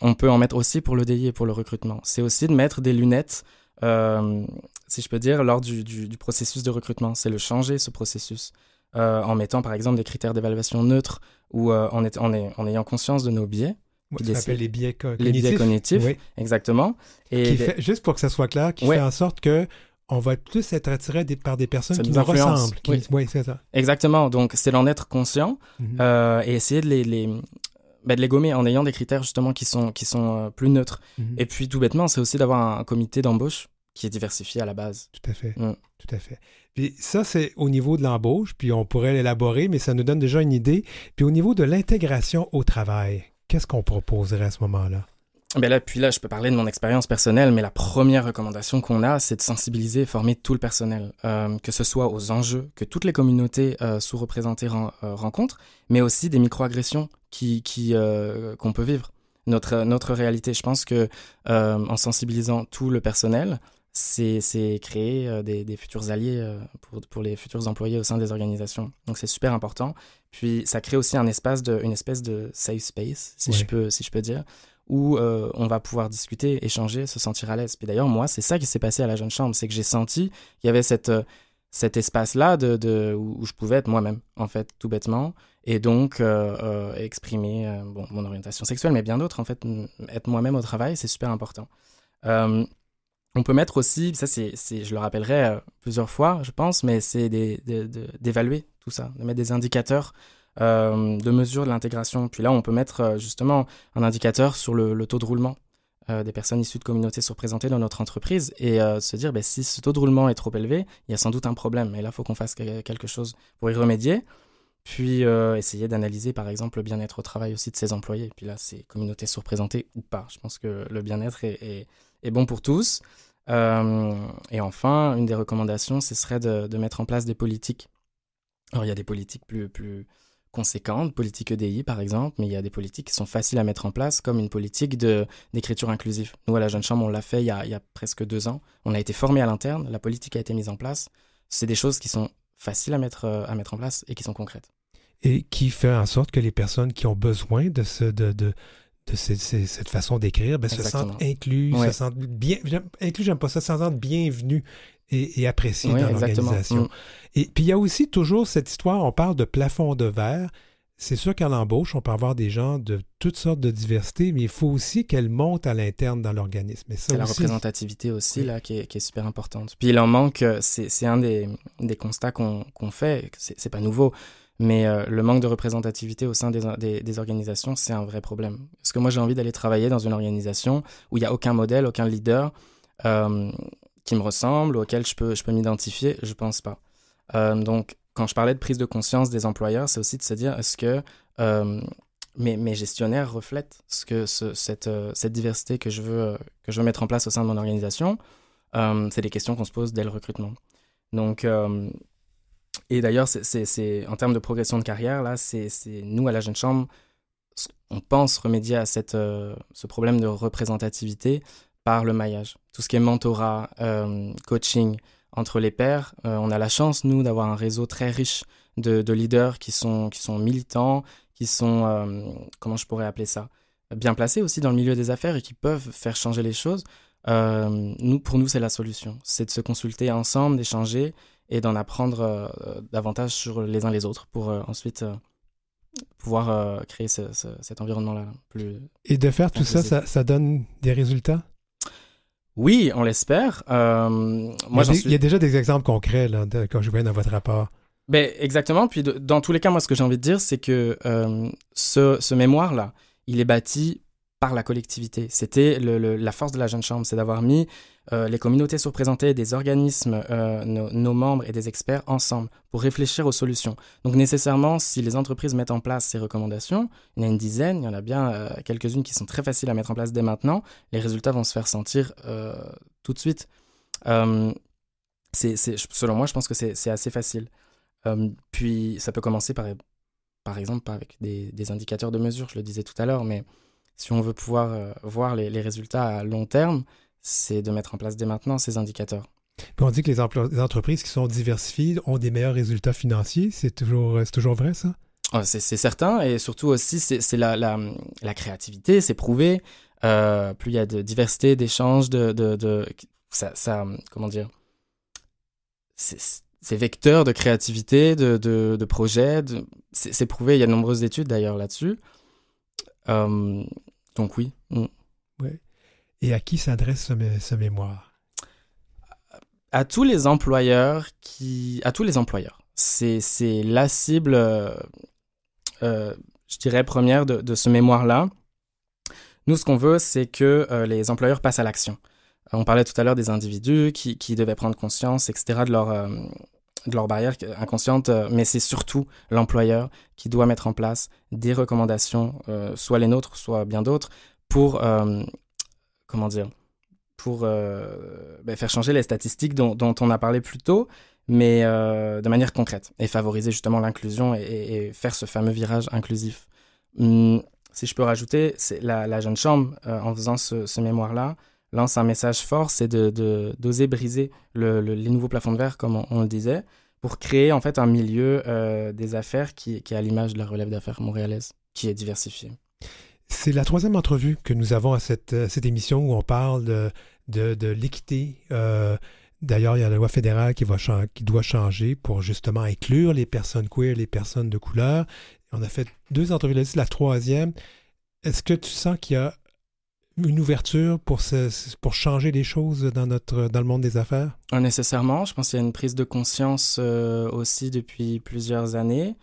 on peut en mettre aussi pour le et pour le recrutement. C'est aussi de mettre des lunettes, euh, si je peux dire, lors du, processus de recrutement. C'est le changer, ce processus, euh, en mettant par exemple des critères d'évaluation neutres ou euh, en, en, ayant conscience de nos biais. Ce ça s'appelle les biais cognitifs. Les biais cognitifs, exactement. Et juste pour que ça soit clair, qui fait en sorte que on va plus être attiré par des personnes qui nous, ressemblent. Exactement. Donc, c'est d'en être conscient mhm. et essayer de les, bah, de les gommer en ayant des critères justement qui sont, euh, plus neutres. Mhm. Et puis tout bêtement, c'est aussi d'avoir un, comité d'embauche qui est diversifié à la base. Tout à fait. Mm. Tout à fait. Puis ça, c'est au niveau de l'embauche, puis on pourrait l'élaborer, mais ça nous donne déjà une idée. Puis au niveau de l'intégration au travail, qu'est-ce qu'on proposerait à ce moment-là? Ben là, puis là, je peux parler de mon expérience personnelle, mais la première recommandation qu'on a, c'est de sensibiliser et former tout le personnel, euh, que ce soit aux enjeux que toutes les communautés euh, sous-représentées euh, rencontrent, mais aussi des micro-agressions qui, qu'on peut vivre. Notre, notre réalité, je pense que en sensibilisant tout le personnel, c'est créer des, des, futurs alliés pour, pour, les futurs employés au sein des organisations. Donc c'est super important. Puis ça crée aussi un espace de, une espèce de safe space, si, je, peux, si je peux dire, où euh, on va pouvoir discuter, échanger, se sentir à l'aise. Et d'ailleurs, moi, c'est ça qui s'est passé à la jeune chambre, c'est que j'ai senti qu'il y avait euh, cet espace-là où je pouvais être moi-même, en fait, tout bêtement, et donc euh, exprimer mon orientation sexuelle, mais bien d'autres, en fait, être moi-même au travail, c'est super important. on peut mettre aussi, ça c'est, je le rappellerai plusieurs fois, je pense, mais c'est d'évaluer tout ça, de mettre des indicateurs euh, de mesure de l'intégration. Puis là, on peut mettre euh, justement un indicateur sur le, taux de roulement euh, des personnes issues de communautés surprésentées dans notre entreprise et se dire bah, si ce taux de roulement est trop élevé, il y a sans doute un problème et là, il faut qu'on fasse quelque chose pour y remédier. Puis essayer d'analyser par exemple le bien-être au travail aussi de ses employés. puis là, c'est communauté surprésentées ou pas. Je pense que le bien-être est, bon pour tous. et enfin, une des recommandations, ce serait de, mettre en place des politiques. Alors, il y a des politiques plus, plus, conséquentes, politique EDI par exemple, mais il y a des politiques qui sont faciles à mettre en place, comme une politique d'écriture inclusive. Nous, à la Jeune Chambre, on l'a fait il y, a, il y a presque deux ans. On a été formé à l'interne, la politique a été mise en place. C'est des choses qui sont faciles à mettre, à mettre en place et qui sont concrètes. Et qui fait en sorte que les personnes qui ont besoin de, ce, de, de, de cette façon d'écrire ben, se sentent inclus, se sentent bien, inclus, j'aime pas ça, se sentent bienvenus et, et apprécié dans l'organisation. Mm. Et puis il y a aussi toujours cette histoire, on parle de plafond de verre. C'est sûr qu'à l'embauche, on peut avoir des gens de toutes sortes de diversité, mais il faut aussi qu'elles montent à l'interne dans l'organisme. C'est la représentativité aussi, là, qui est, super importante. Puis il en manque, euh, c'est un des, constats qu'on fait, c'est pas nouveau, mais euh, le manque de représentativité au sein des, organisations, c'est un vrai problème. Parce que moi, j'ai envie d'aller travailler dans une organisation où il n'y a aucun modèle, aucun leader, euh, qui me ressemblent, auquel je peux, je peux m'identifier Je pense pas. Euh, donc, quand je parlais de prise de conscience des employeurs, c'est aussi de se dire est-ce que euh, mes, gestionnaires reflètent ce que ce, cette, euh, cette, diversité que je, veux, que je veux mettre en place au sein de mon organisation C'est des questions qu'on se pose dès le recrutement. Donc, et d'ailleurs, c'est en termes de progression de carrière, là, c'est nous à la Jeune Chambre, on pense remédier à cette, ce problème de représentativité par le maillage. Tout ce qui est mentorat, euh, coaching entre les pairs, euh, on a la chance, nous, d'avoir un réseau très riche de, leaders qui sont, qui sont militants, qui sont, euh, comment je pourrais appeler ça, bien placés aussi dans le milieu des affaires et qui peuvent faire changer les choses. nous, pour nous, c'est la solution. C'est de se consulter ensemble, d'échanger et d'en apprendre davantage sur les uns les autres pour ensuite pouvoir créer cet environnement-là. Plus et de faire tout ça, ça, donne des résultats oui, on l'espère. Euh, il y, a déjà des exemples concrets quand je viens dans votre rapport. Ben, exactement. Puis dans tous les cas, moi, ce que j'ai envie de dire, c'est que euh, ce mémoire-là, il est bâti par la collectivité. C'était la force de la Jeune Chambre, c'est d'avoir mis euh, les communautés surprésentées, des organismes, euh, nos, membres et des experts ensemble pour réfléchir aux solutions. Donc nécessairement, si les entreprises mettent en place ces recommandations, il y en a une dizaine, il y en a bien euh, quelques-unes qui sont très faciles à mettre en place dès maintenant, les résultats vont se faire sentir tout de suite. selon moi, je pense que c'est assez facile. puis ça peut commencer par, par exemple avec des, des, indicateurs de mesure, je le disais tout à l'heure, mais si on veut pouvoir euh, voir les, résultats à long terme, c'est de mettre en place dès maintenant ces indicateurs. Puis on dit que les, entreprises qui sont diversifiées ont des meilleurs résultats financiers. C'est toujours, euh, toujours vrai, ça? c'est certain. Et surtout aussi, c'est la, la, la, créativité, c'est prouvé. Euh, plus il y a de diversité, d'échanges, de, de, de ça, comment dire? Ces vecteurs de créativité, de, de, de projets, c'est prouvé. Il y a de nombreuses études d'ailleurs là-dessus. Donc oui. Ouais. Et à qui s'adresse ce, mémoire À tous les employeurs qui, à tous les employeurs. C'est la cible, euh, euh, je dirais première de, de ce mémoire-là. Nous, ce qu'on veut, c'est que euh, les employeurs passent à l'action. On parlait tout à l'heure des individus qui, qui, devaient prendre conscience, etc., de leur, de leur barrière inconsciente, euh, mais c'est surtout l'employeur qui doit mettre en place des recommandations, euh, soit les nôtres, soit bien d'autres, pour, euh, comment dire, pour ben, faire changer les statistiques dont, on a parlé plus tôt, mais de manière concrète, et favoriser justement l'inclusion et, faire ce fameux virage inclusif. Hum, si je peux rajouter, c'est la, Jeune Chambre, en faisant ce mémoire-là, lance un message fort, c'est de, d'oser briser le, les nouveaux plafonds de verre, comme on, le disait, pour créer en fait un milieu euh, des affaires qui, qui est à l'image de la relève d'affaires montréalaise, qui est diversifiée. C'est la troisième entrevue que nous avons à cette, cette émission où on parle de, de, l'équité. Euh, d'ailleurs, il y a la loi fédérale qui, va qui doit changer pour justement inclure les personnes queer, les personnes de couleur. On a fait deux entrevues là-dessus, la troisième. Est-ce que tu sens qu'il y a une ouverture pour, pour changer les choses dans, notre, dans le monde des affaires? Ah, nécessairement. Je pense qu'il y a une prise de conscience euh, aussi depuis plusieurs années.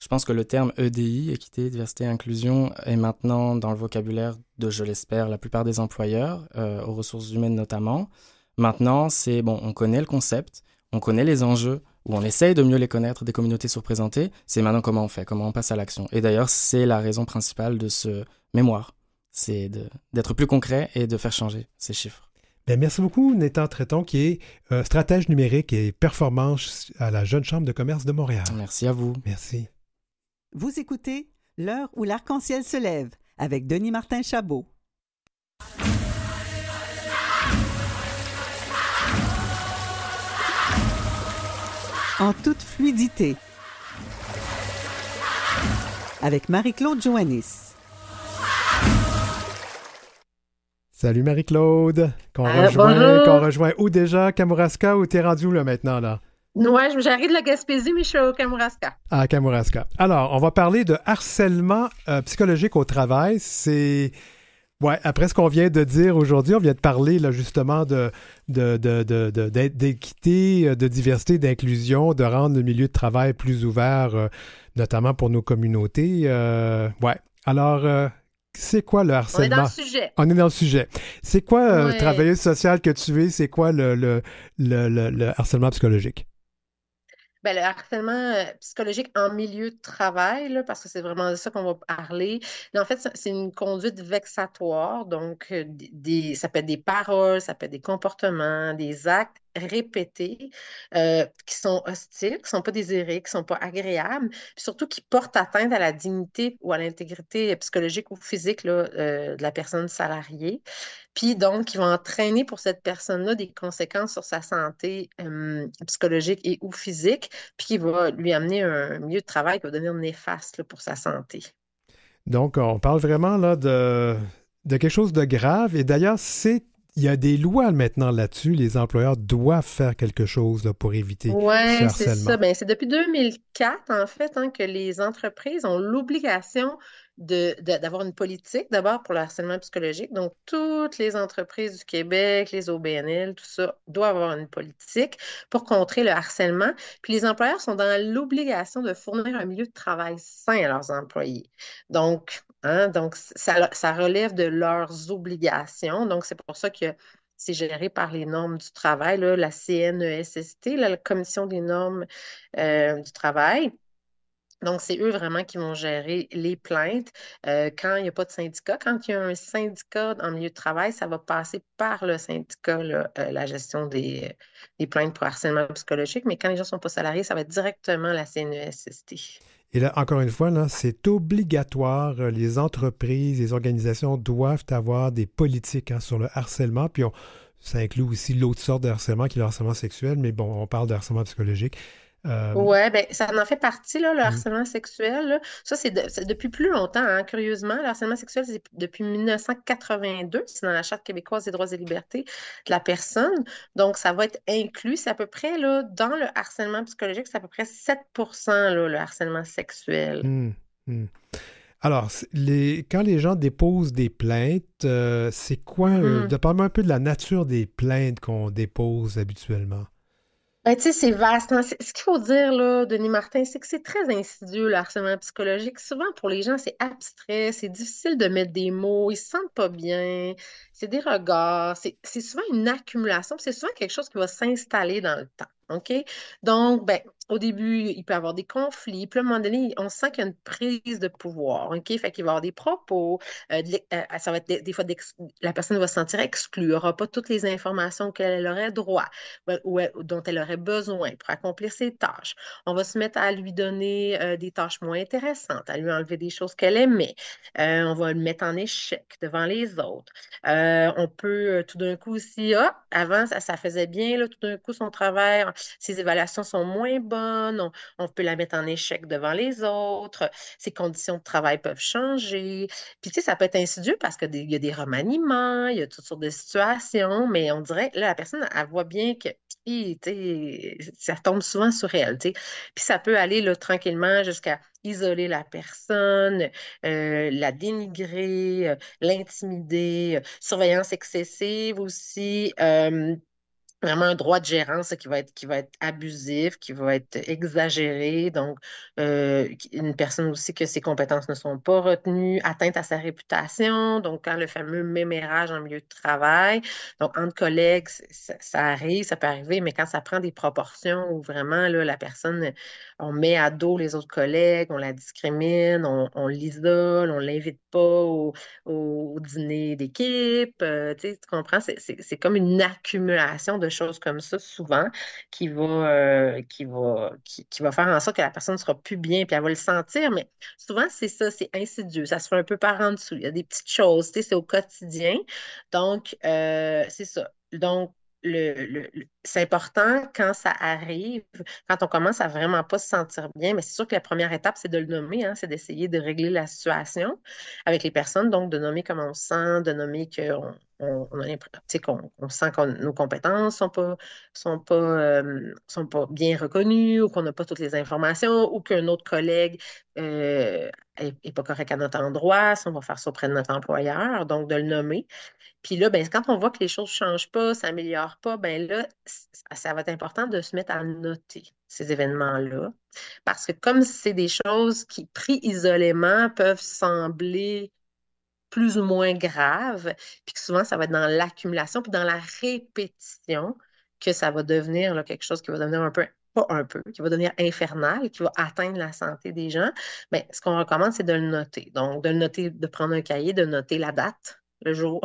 Je pense que le terme EDI, équité, diversité, inclusion, est maintenant dans le vocabulaire de, je l'espère, la plupart des employeurs, euh, aux ressources humaines notamment. Maintenant, c'est bon, on connaît le concept, on connaît les enjeux, ou on essaye de mieux les connaître des communautés surprésentées. C'est maintenant comment on fait, comment on passe à l'action. Et d'ailleurs, c'est la raison principale de ce mémoire c'est d'être plus concret et de faire changer ces chiffres. Ben, merci beaucoup, Nathan Treton, qui est euh, stratège numérique et performance à la Jeune Chambre de commerce de Montréal. Merci à vous. Merci. Vous écoutez L'heure où l'arc-en-ciel se lève avec Denis Martin Chabot. En toute fluidité. Avec Marie-Claude Joannis. Salut Marie-Claude, ah, qu'on rejoint, où déjà, Kamouraska, ou t'es rendu où là maintenant là? Ouais, j'arrive de la Gaspésie, mais je suis au Kamouraska. Ah, Kamouraska. Alors, on va parler de harcèlement euh, psychologique au travail. C'est Ouais, après ce qu'on vient de dire aujourd'hui, on vient de parler là, justement de, d'équité, euh, de, diversité, d'inclusion, de rendre le milieu de travail plus ouvert, euh, notamment pour nos communautés. ouais. Alors, c'est quoi le harcèlement? On est dans le sujet. C'est quoi, le euh, travail travailleuse que tu vis? c'est quoi le, le, harcèlement psychologique? Ben, le harcèlement euh, psychologique en milieu de travail, parce que c'est vraiment de ça qu'on va parler. en fait, c'est une conduite vexatoire, donc euh, des, ça peut être des paroles, ça peut être des comportements, des actes répétés euh, qui sont hostiles, qui ne sont pas désirés, qui ne sont pas agréables, puis surtout qui portent atteinte à la dignité ou à l'intégrité psychologique ou physique là, euh, de la personne salariée. Puis donc, qui vont entraîner pour cette personne-là des conséquences sur sa santé psychologique et ou physique, puis qui va lui amener un milieu de travail qui va devenir néfaste pour sa santé. Donc, on parle vraiment là de, de quelque chose de grave. Et d'ailleurs, c'est il y a des lois maintenant là-dessus. Les employeurs doivent faire quelque chose pour éviter ce harcèlement. c'est ça. Ben, c'est depuis 2004, en fait, hein, que les entreprises ont l'obligation d'avoir de, une politique d'abord pour le harcèlement psychologique. Donc, toutes les entreprises du Québec, les OBNL, tout ça, doivent avoir une politique pour contrer le harcèlement. Puis les employeurs sont dans l'obligation de fournir un milieu de travail sain à leurs employés. Donc, Hein? Donc, ça, relève de leurs obligations. Donc, c'est pour ça que c'est géré par les normes du travail, la CNESST, la Commission des normes euh, du travail. Donc, c'est eux vraiment qui vont gérer les plaintes. Euh, quand il n'y a pas de syndicat, quand il y a un syndicat en milieu de travail, ça va passer par le syndicat, euh, la gestion des, des, plaintes pour harcèlement psychologique. Mais quand les gens ne sont pas salariés, ça va être directement la CNESST. Et là, encore une fois, c'est obligatoire. Euh, les entreprises, les organisations doivent avoir des politiques hein, sur le harcèlement. Puis ça inclut aussi l'autre sorte de harcèlement qui est le harcèlement sexuel, mais bon, on parle de harcèlement psychologique. Euh, oui, ben, ça en fait partie, là, le mm. harcèlement sexuel. Ça, c'est depuis plus longtemps, hein, curieusement. Le harcèlement sexuel, c'est depuis 1982. C'est dans la Charte québécoise des droits et libertés de la personne. Donc, ça va être inclus. C'est à peu près, là, dans le harcèlement psychologique, c'est à peu près 7 le harcèlement sexuel. Mmh, mmh. Alors, quand les gens déposent des plaintes, euh, c'est quoi, euh, mmh. de un peu de la nature des plaintes qu'on dépose habituellement? Ben, tu sais, c'est vaste. Hein. Ce qu'il faut dire, là, Denis Martin, c'est que c'est très insidieux, le harcèlement psychologique. Souvent, pour les gens, c'est abstrait, c'est difficile de mettre des mots, ils se sentent pas bien, c'est des regards, c'est c'est souvent une accumulation, c'est souvent quelque chose qui va s'installer dans le temps, OK? Donc, ben, au début, il peut y avoir des conflits. Puis à un moment donné, on sent qu'il y a une prise de pouvoir. OK? Fait qu'il va y avoir des propos. Euh, euh, ah, ça va être des, fois, la personne va se sentir exclue, n'aura pas toutes les informations qu'elle aurait droit ou, dont elle aurait besoin pour accomplir ses tâches. On va se mettre à lui donner euh, des tâches moins intéressantes, à lui enlever des choses qu'elle aimait. on va le mettre en échec devant les autres. on peut tout d'un coup aussi, ah, avant, ça, faisait bien, tout d'un coup, son travail, ses évaluations sont moins bonnes on, peut la mettre en échec devant les autres, ses conditions de travail peuvent changer. Puis, tu sais, ça peut être insidieux parce qu'il y a des remaniements, il y a toutes sortes de situations, mais on dirait, là, la personne, elle voit bien que ça tombe souvent sur elle. Puis ça peut aller le tranquillement jusqu'à isoler la personne, euh, la dénigrer, euh, l'intimider, euh, surveillance excessive aussi, vraiment un droit de gérance qui va être qui va être abusif, qui va être exagéré. Donc, euh, une personne aussi que ses compétences ne sont pas retenues, atteinte à sa réputation. Donc, quand le fameux mémérage en milieu de travail, donc entre collègues, ça, arrive, ça peut arriver, mais quand ça prend des proportions où vraiment là, la personne, on met à dos les autres collègues, on la discrimine, on, l'isole, on l'invite pas au, dîner d'équipe. Euh, tu comprends? C'est comme une accumulation de choses comme ça souvent qui va, euh, qui va, qui, va faire en sorte que la personne ne sera plus bien, puis elle va le sentir. Mais souvent, c'est ça, c'est insidieux. Ça se fait un peu par en dessous. Il y a des petites choses, tu sais, c'est au quotidien. Donc, euh, c'est ça. Donc, le, c'est important quand ça arrive, quand on commence à vraiment pas se sentir bien, mais c'est sûr que la première étape, c'est de le nommer, hein, c'est d'essayer de régler la situation avec les personnes, donc de nommer comment on se sent, de nommer qu'on on, on, qu'on, sent que nos compétences sont pas, sont pas, euh, sont pas bien reconnues ou qu'on n'a pas toutes les informations ou qu'un autre collègue euh, n'est pas correct à notre endroit, si on va faire ça auprès de notre employeur, donc de le nommer. Puis là, ben, quand on voit que les choses ne changent pas, ça s'améliore pas, ben là, ça va être important de se mettre à noter ces événements-là. Parce que comme c'est des choses qui, pris isolément, peuvent sembler plus ou moins graves, puis que souvent, ça va être dans l'accumulation, puis dans la répétition que ça va devenir quelque chose qui va devenir un peu pas un peu, qui va devenir infernal, qui va atteindre la santé des gens, mais ben, ce qu'on recommande, c'est de le noter. Donc, de le noter, de prendre un cahier, de noter la date, le jour.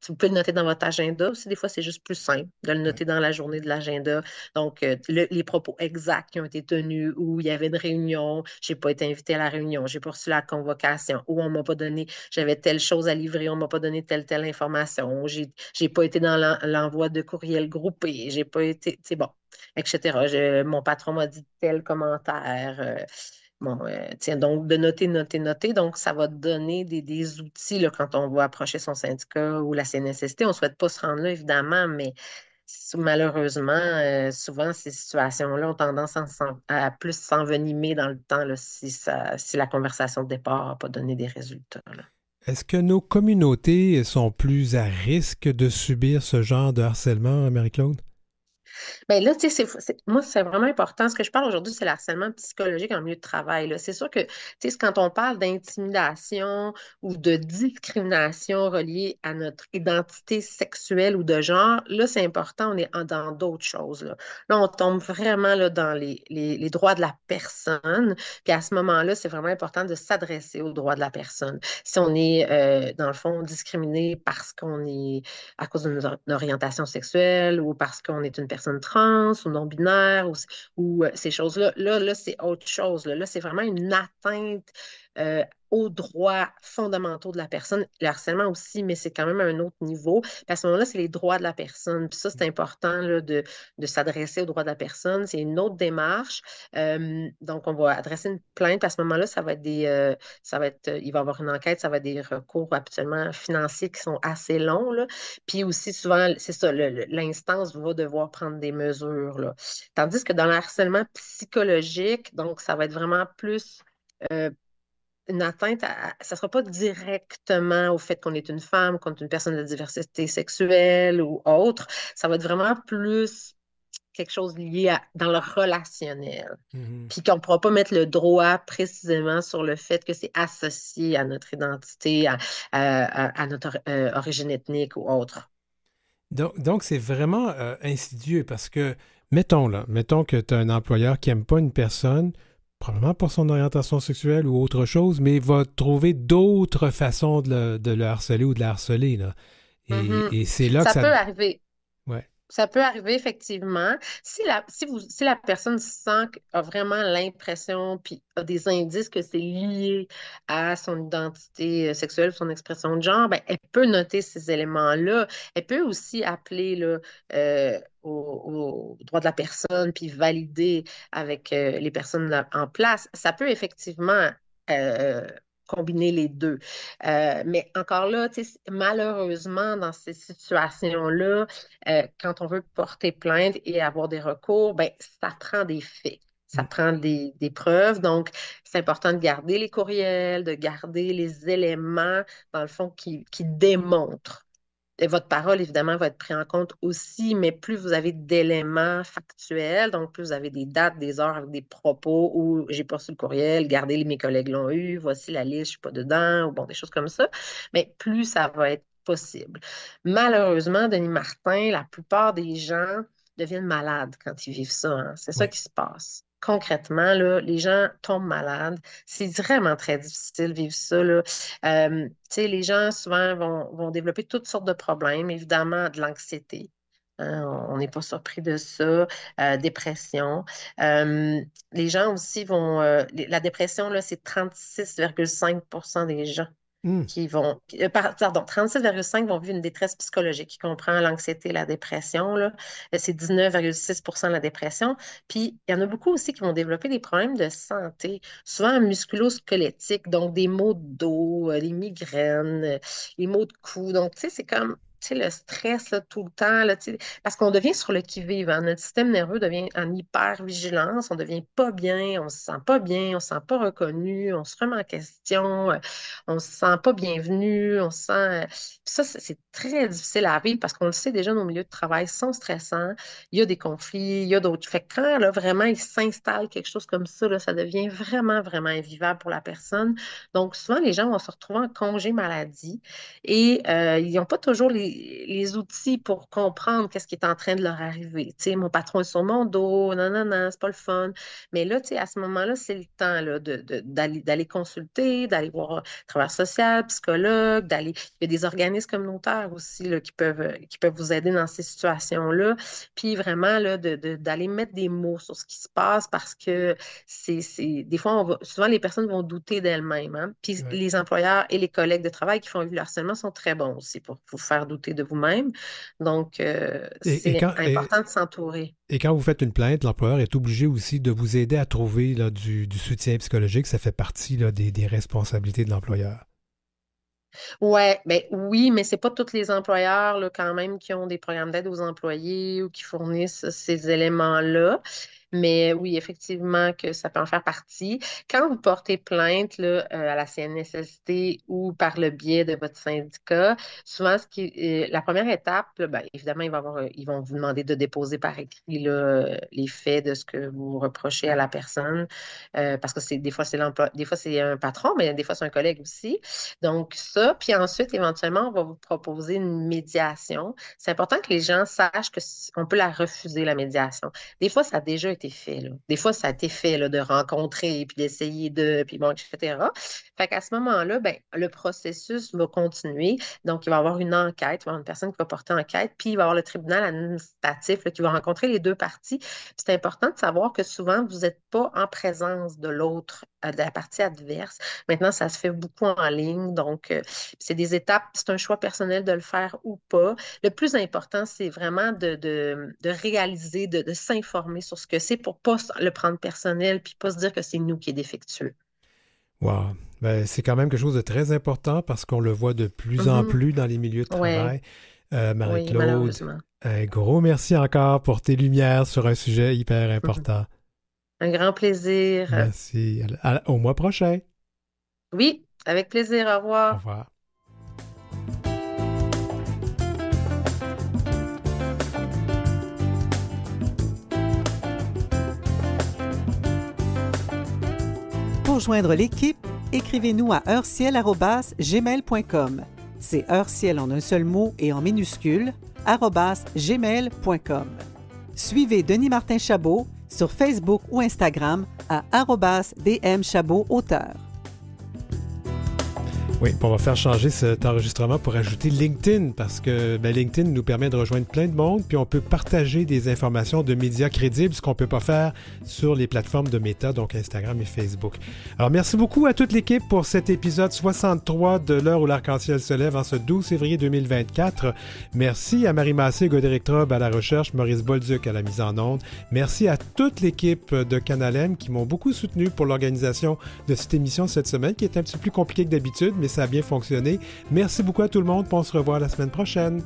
tu peux le noter dans votre agenda aussi. Des fois, c'est juste plus simple de le noter dans la journée de l'agenda. Donc, euh, les propos exacts qui ont été tenus, où il y avait une réunion, je n'ai pas été invité à la réunion, j'ai pas reçu la convocation, où on ne m'a pas donné, j'avais telle chose à livrer, on ne m'a pas donné telle, telle information, j'ai pas été dans l'envoi de courriel groupé, j'ai pas été, c'est bon, etc. mon patron m'a dit tel commentaire. Euh, Bon, euh, tiens, donc de noter, noter, noter. Donc, ça va donner des, outils quand on va approcher son syndicat ou la CNSST. On ne souhaite pas se rendre là, évidemment, mais malheureusement, euh, souvent, ces situations-là ont tendance à, plus s'envenimer dans le temps si, si, la conversation de départ n'a pas donné des résultats. Est-ce que nos communautés sont plus à risque de subir ce genre de harcèlement, Marie-Claude? Bien là, tu sais, moi, c'est vraiment important. Ce que je parle aujourd'hui, c'est l'harcèlement psychologique en milieu de travail. C'est sûr que, tu sais, quand on parle d'intimidation ou de discrimination reliée à notre identité sexuelle ou de genre, là, c'est important, on est dans d'autres choses. Là. on tombe vraiment là, dans les, droits de la personne. Puis à ce moment-là, c'est vraiment important de s'adresser aux droits de la personne. Si on est, euh, dans le fond, discriminé parce qu'on est à cause d'une orientation sexuelle ou parce qu'on est une personne trans ou non-binaire ou, euh, ces choses-là. Là, là, c'est autre chose. Là, c'est vraiment une atteinte euh, aux droits fondamentaux de la personne. Le harcèlement aussi, mais c'est quand même à un autre niveau. à ce moment-là, c'est les droits de la personne. Puis ça, c'est important de, s'adresser aux droits de la personne. C'est une autre démarche. donc, on va adresser une plainte. à ce moment-là, ça va être euh, ça va être, il va y avoir une enquête, ça va être des recours absolument financiers qui sont assez longs. Puis aussi, souvent, c'est ça, l'instance va devoir prendre des mesures. Tandis que dans le harcèlement psychologique, donc, ça va être vraiment plus. Euh, une atteinte, ça ne sera pas directement au fait qu'on est une femme, qu'on est une personne de diversité sexuelle ou autre. Ça va être vraiment plus quelque chose lié dans le relationnel. Mm-hmm. Puis qu'on ne pourra pas mettre le droit précisément sur le fait que c'est associé à notre identité, à, notre euh, origine ethnique ou autre. Donc, c'est vraiment euh, insidieux parce que, mettons là, mettons que tu as un employeur qui n'aime pas une personne, probablement pour son orientation sexuelle ou autre chose, mais va trouver d'autres façons de le, de le, harceler ou de la harceler. Mm-hmm. Et, c'est là que ça... peut arriver. Ouais. Ça peut arriver effectivement. Si la, si vous, la personne sent a vraiment l'impression puis a des indices que c'est lié à son identité euh, sexuelle, son expression de genre, ben, elle peut noter ces éléments-là. Elle peut aussi appeler là, euh, au, droit de la personne puis valider avec euh, les personnes en place. Ça peut effectivement euh, combiner les deux. Euh, mais encore là, malheureusement, dans ces situations-là, euh, quand on veut porter plainte et avoir des recours, ben, ça prend des faits. Ça mm. prend des, preuves. Donc, c'est important de garder les courriels, de garder les éléments, dans le fond, qui démontrent votre parole, évidemment, va être prise en compte aussi, mais plus vous avez d'éléments factuels, donc plus vous avez des dates, des heures avec des propos où j'ai pas le courriel, les mes collègues l'ont eu, voici la liste, je suis pas dedans, ou bon, des choses comme ça, mais plus ça va être possible. Malheureusement, Denis Martin, la plupart des gens deviennent malades quand ils vivent ça. Hein. C'est ça qui se passe concrètement, là, les gens tombent malades. C'est vraiment très difficile de vivre ça. Euh, les gens souvent vont, vont développer toutes sortes de problèmes, évidemment de l'anxiété, hein. on n'est pas surpris de ça. Euh, dépression. Euh, les gens aussi vont. la dépression, c'est 36,5 des gens Mm. Qui vont, euh, pardon, 37,5 vont vivre une détresse psychologique qui comprend l'anxiété, la dépression. Euh, c'est 19,6 la dépression. Puis, il y en a beaucoup aussi qui vont développer des problèmes de santé, souvent musculo donc des maux de dos, les euh, migraines, les maux de cou. Donc, tu sais, c'est comme le stress tout le temps, parce qu'on devient sur le qui-vive. Hein. Notre système nerveux devient en hyper-vigilance, on devient pas bien, on se sent pas bien, on se sent pas reconnu, on se remet en question, euh, on se sent pas bienvenu, on sent. Euh, ça, c'est très difficile à vivre parce qu'on le sait déjà, nos milieux de travail sont stressants, il y a des conflits, il y a d'autres. Fait quand vraiment il s'installe quelque chose comme ça, ça devient vraiment, vraiment invivable pour la personne. Donc souvent, les gens vont se retrouver en congé maladie et euh, ils n'ont pas toujours les les, outils pour comprendre qu'est-ce qui est en train de leur arriver. mon patron est sur mon dos, non, non, non, c'est pas le fun. Mais là, à ce moment-là, c'est le temps d'aller, consulter, d'aller voir euh, travailleur social, psychologue, d'aller. Il y a des organismes communautaires aussi là, qui, peuvent, euh, qui peuvent vous aider dans ces situations-là. Puis vraiment, d'aller mettre des mots sur ce qui se passe parce que c'est, des fois, souvent les personnes vont douter d'elles-mêmes. Hein. Puis les employeurs et les collègues de travail qui font le harcèlement sont très bons aussi pour vous faire douter de vous-même. Donc, euh, c'est important de s'entourer. Et quand vous faites une plainte, l'employeur est obligé aussi de vous aider à trouver là, du, soutien psychologique. Ça fait partie des, responsabilités de l'employeur. Ouais, ben oui, mais c'est pas tous les employeurs quand même qui ont des programmes d'aide aux employés ou qui fournissent ces éléments-là. Mais oui, effectivement que ça peut en faire partie. Quand vous portez plainte là, euh, à la CNSST ou par le biais de votre syndicat, souvent ce qui euh, la première étape, ben, évidemment, ils vont, avoir, euh, ils vont vous demander de déposer par écrit les faits de ce que vous reprochez à la personne. parce que des fois c'est l'emploi, des fois c'est un patron, mais des fois c'est un collègue aussi. Donc ça, puis ensuite, éventuellement, on va vous proposer une médiation. C'est important que les gens sachent qu'on peut la refuser, la médiation. Des fois, ça a déjà été fait. Des fois, ça a été fait là, de rencontrer, puis d'essayer de, puis bon, etc. Fait qu'à ce moment-là, ben, le processus va continuer. Donc, il va y avoir une enquête, il va y avoir une personne qui va porter enquête, puis il va y avoir le tribunal administratif qui va rencontrer les deux parties. C'est important de savoir que souvent, vous n'êtes pas en présence de l'autre de la partie adverse. Maintenant, ça se fait beaucoup en ligne, donc euh, c'est des étapes, c'est un choix personnel de le faire ou pas. Le plus important, c'est vraiment de, réaliser, de, s'informer sur ce que c'est pour pas le prendre personnel, puis pas se dire que c'est nous qui est défectueux. Wow. Ben, c'est quand même quelque chose de très important parce qu'on le voit de plus en mm-hmm. plus dans les milieux de travail. Euh, Marie-Claude, un gros merci encore pour tes lumières sur un sujet hyper <laughs> important. Un grand plaisir. Merci. au mois prochain. Oui, avec plaisir. Au revoir. Au revoir. Pour joindre l'équipe, écrivez-nous à heurciel.gmail.com. C'est heurciel en un seul mot et en minuscule, gmail.com. Suivez Denis Martin Chabot sur Facebook ou Instagram à Auteur. Oui, on va faire changer cet enregistrement pour ajouter LinkedIn parce que ben, LinkedIn nous permet de rejoindre plein de monde, puis on peut partager des informations de médias crédibles, ce qu'on ne peut pas faire sur les plateformes de méta, donc Instagram et Facebook. Alors merci beaucoup à toute l'équipe pour cet épisode 63 de l'heure où l'arc-en-ciel se lève en ce 12 février 2024. Merci à Marie Massé, Godéric Trubb à la recherche, Maurice Bolduc à la mise en onde. Merci à toute l'équipe de Canalem qui m'ont beaucoup soutenu pour l'organisation de cette émission cette semaine qui est un petit peu plus compliquée que d'habitude, mais ça a bien fonctionné. Merci beaucoup à tout le monde. On se revoit la semaine prochaine.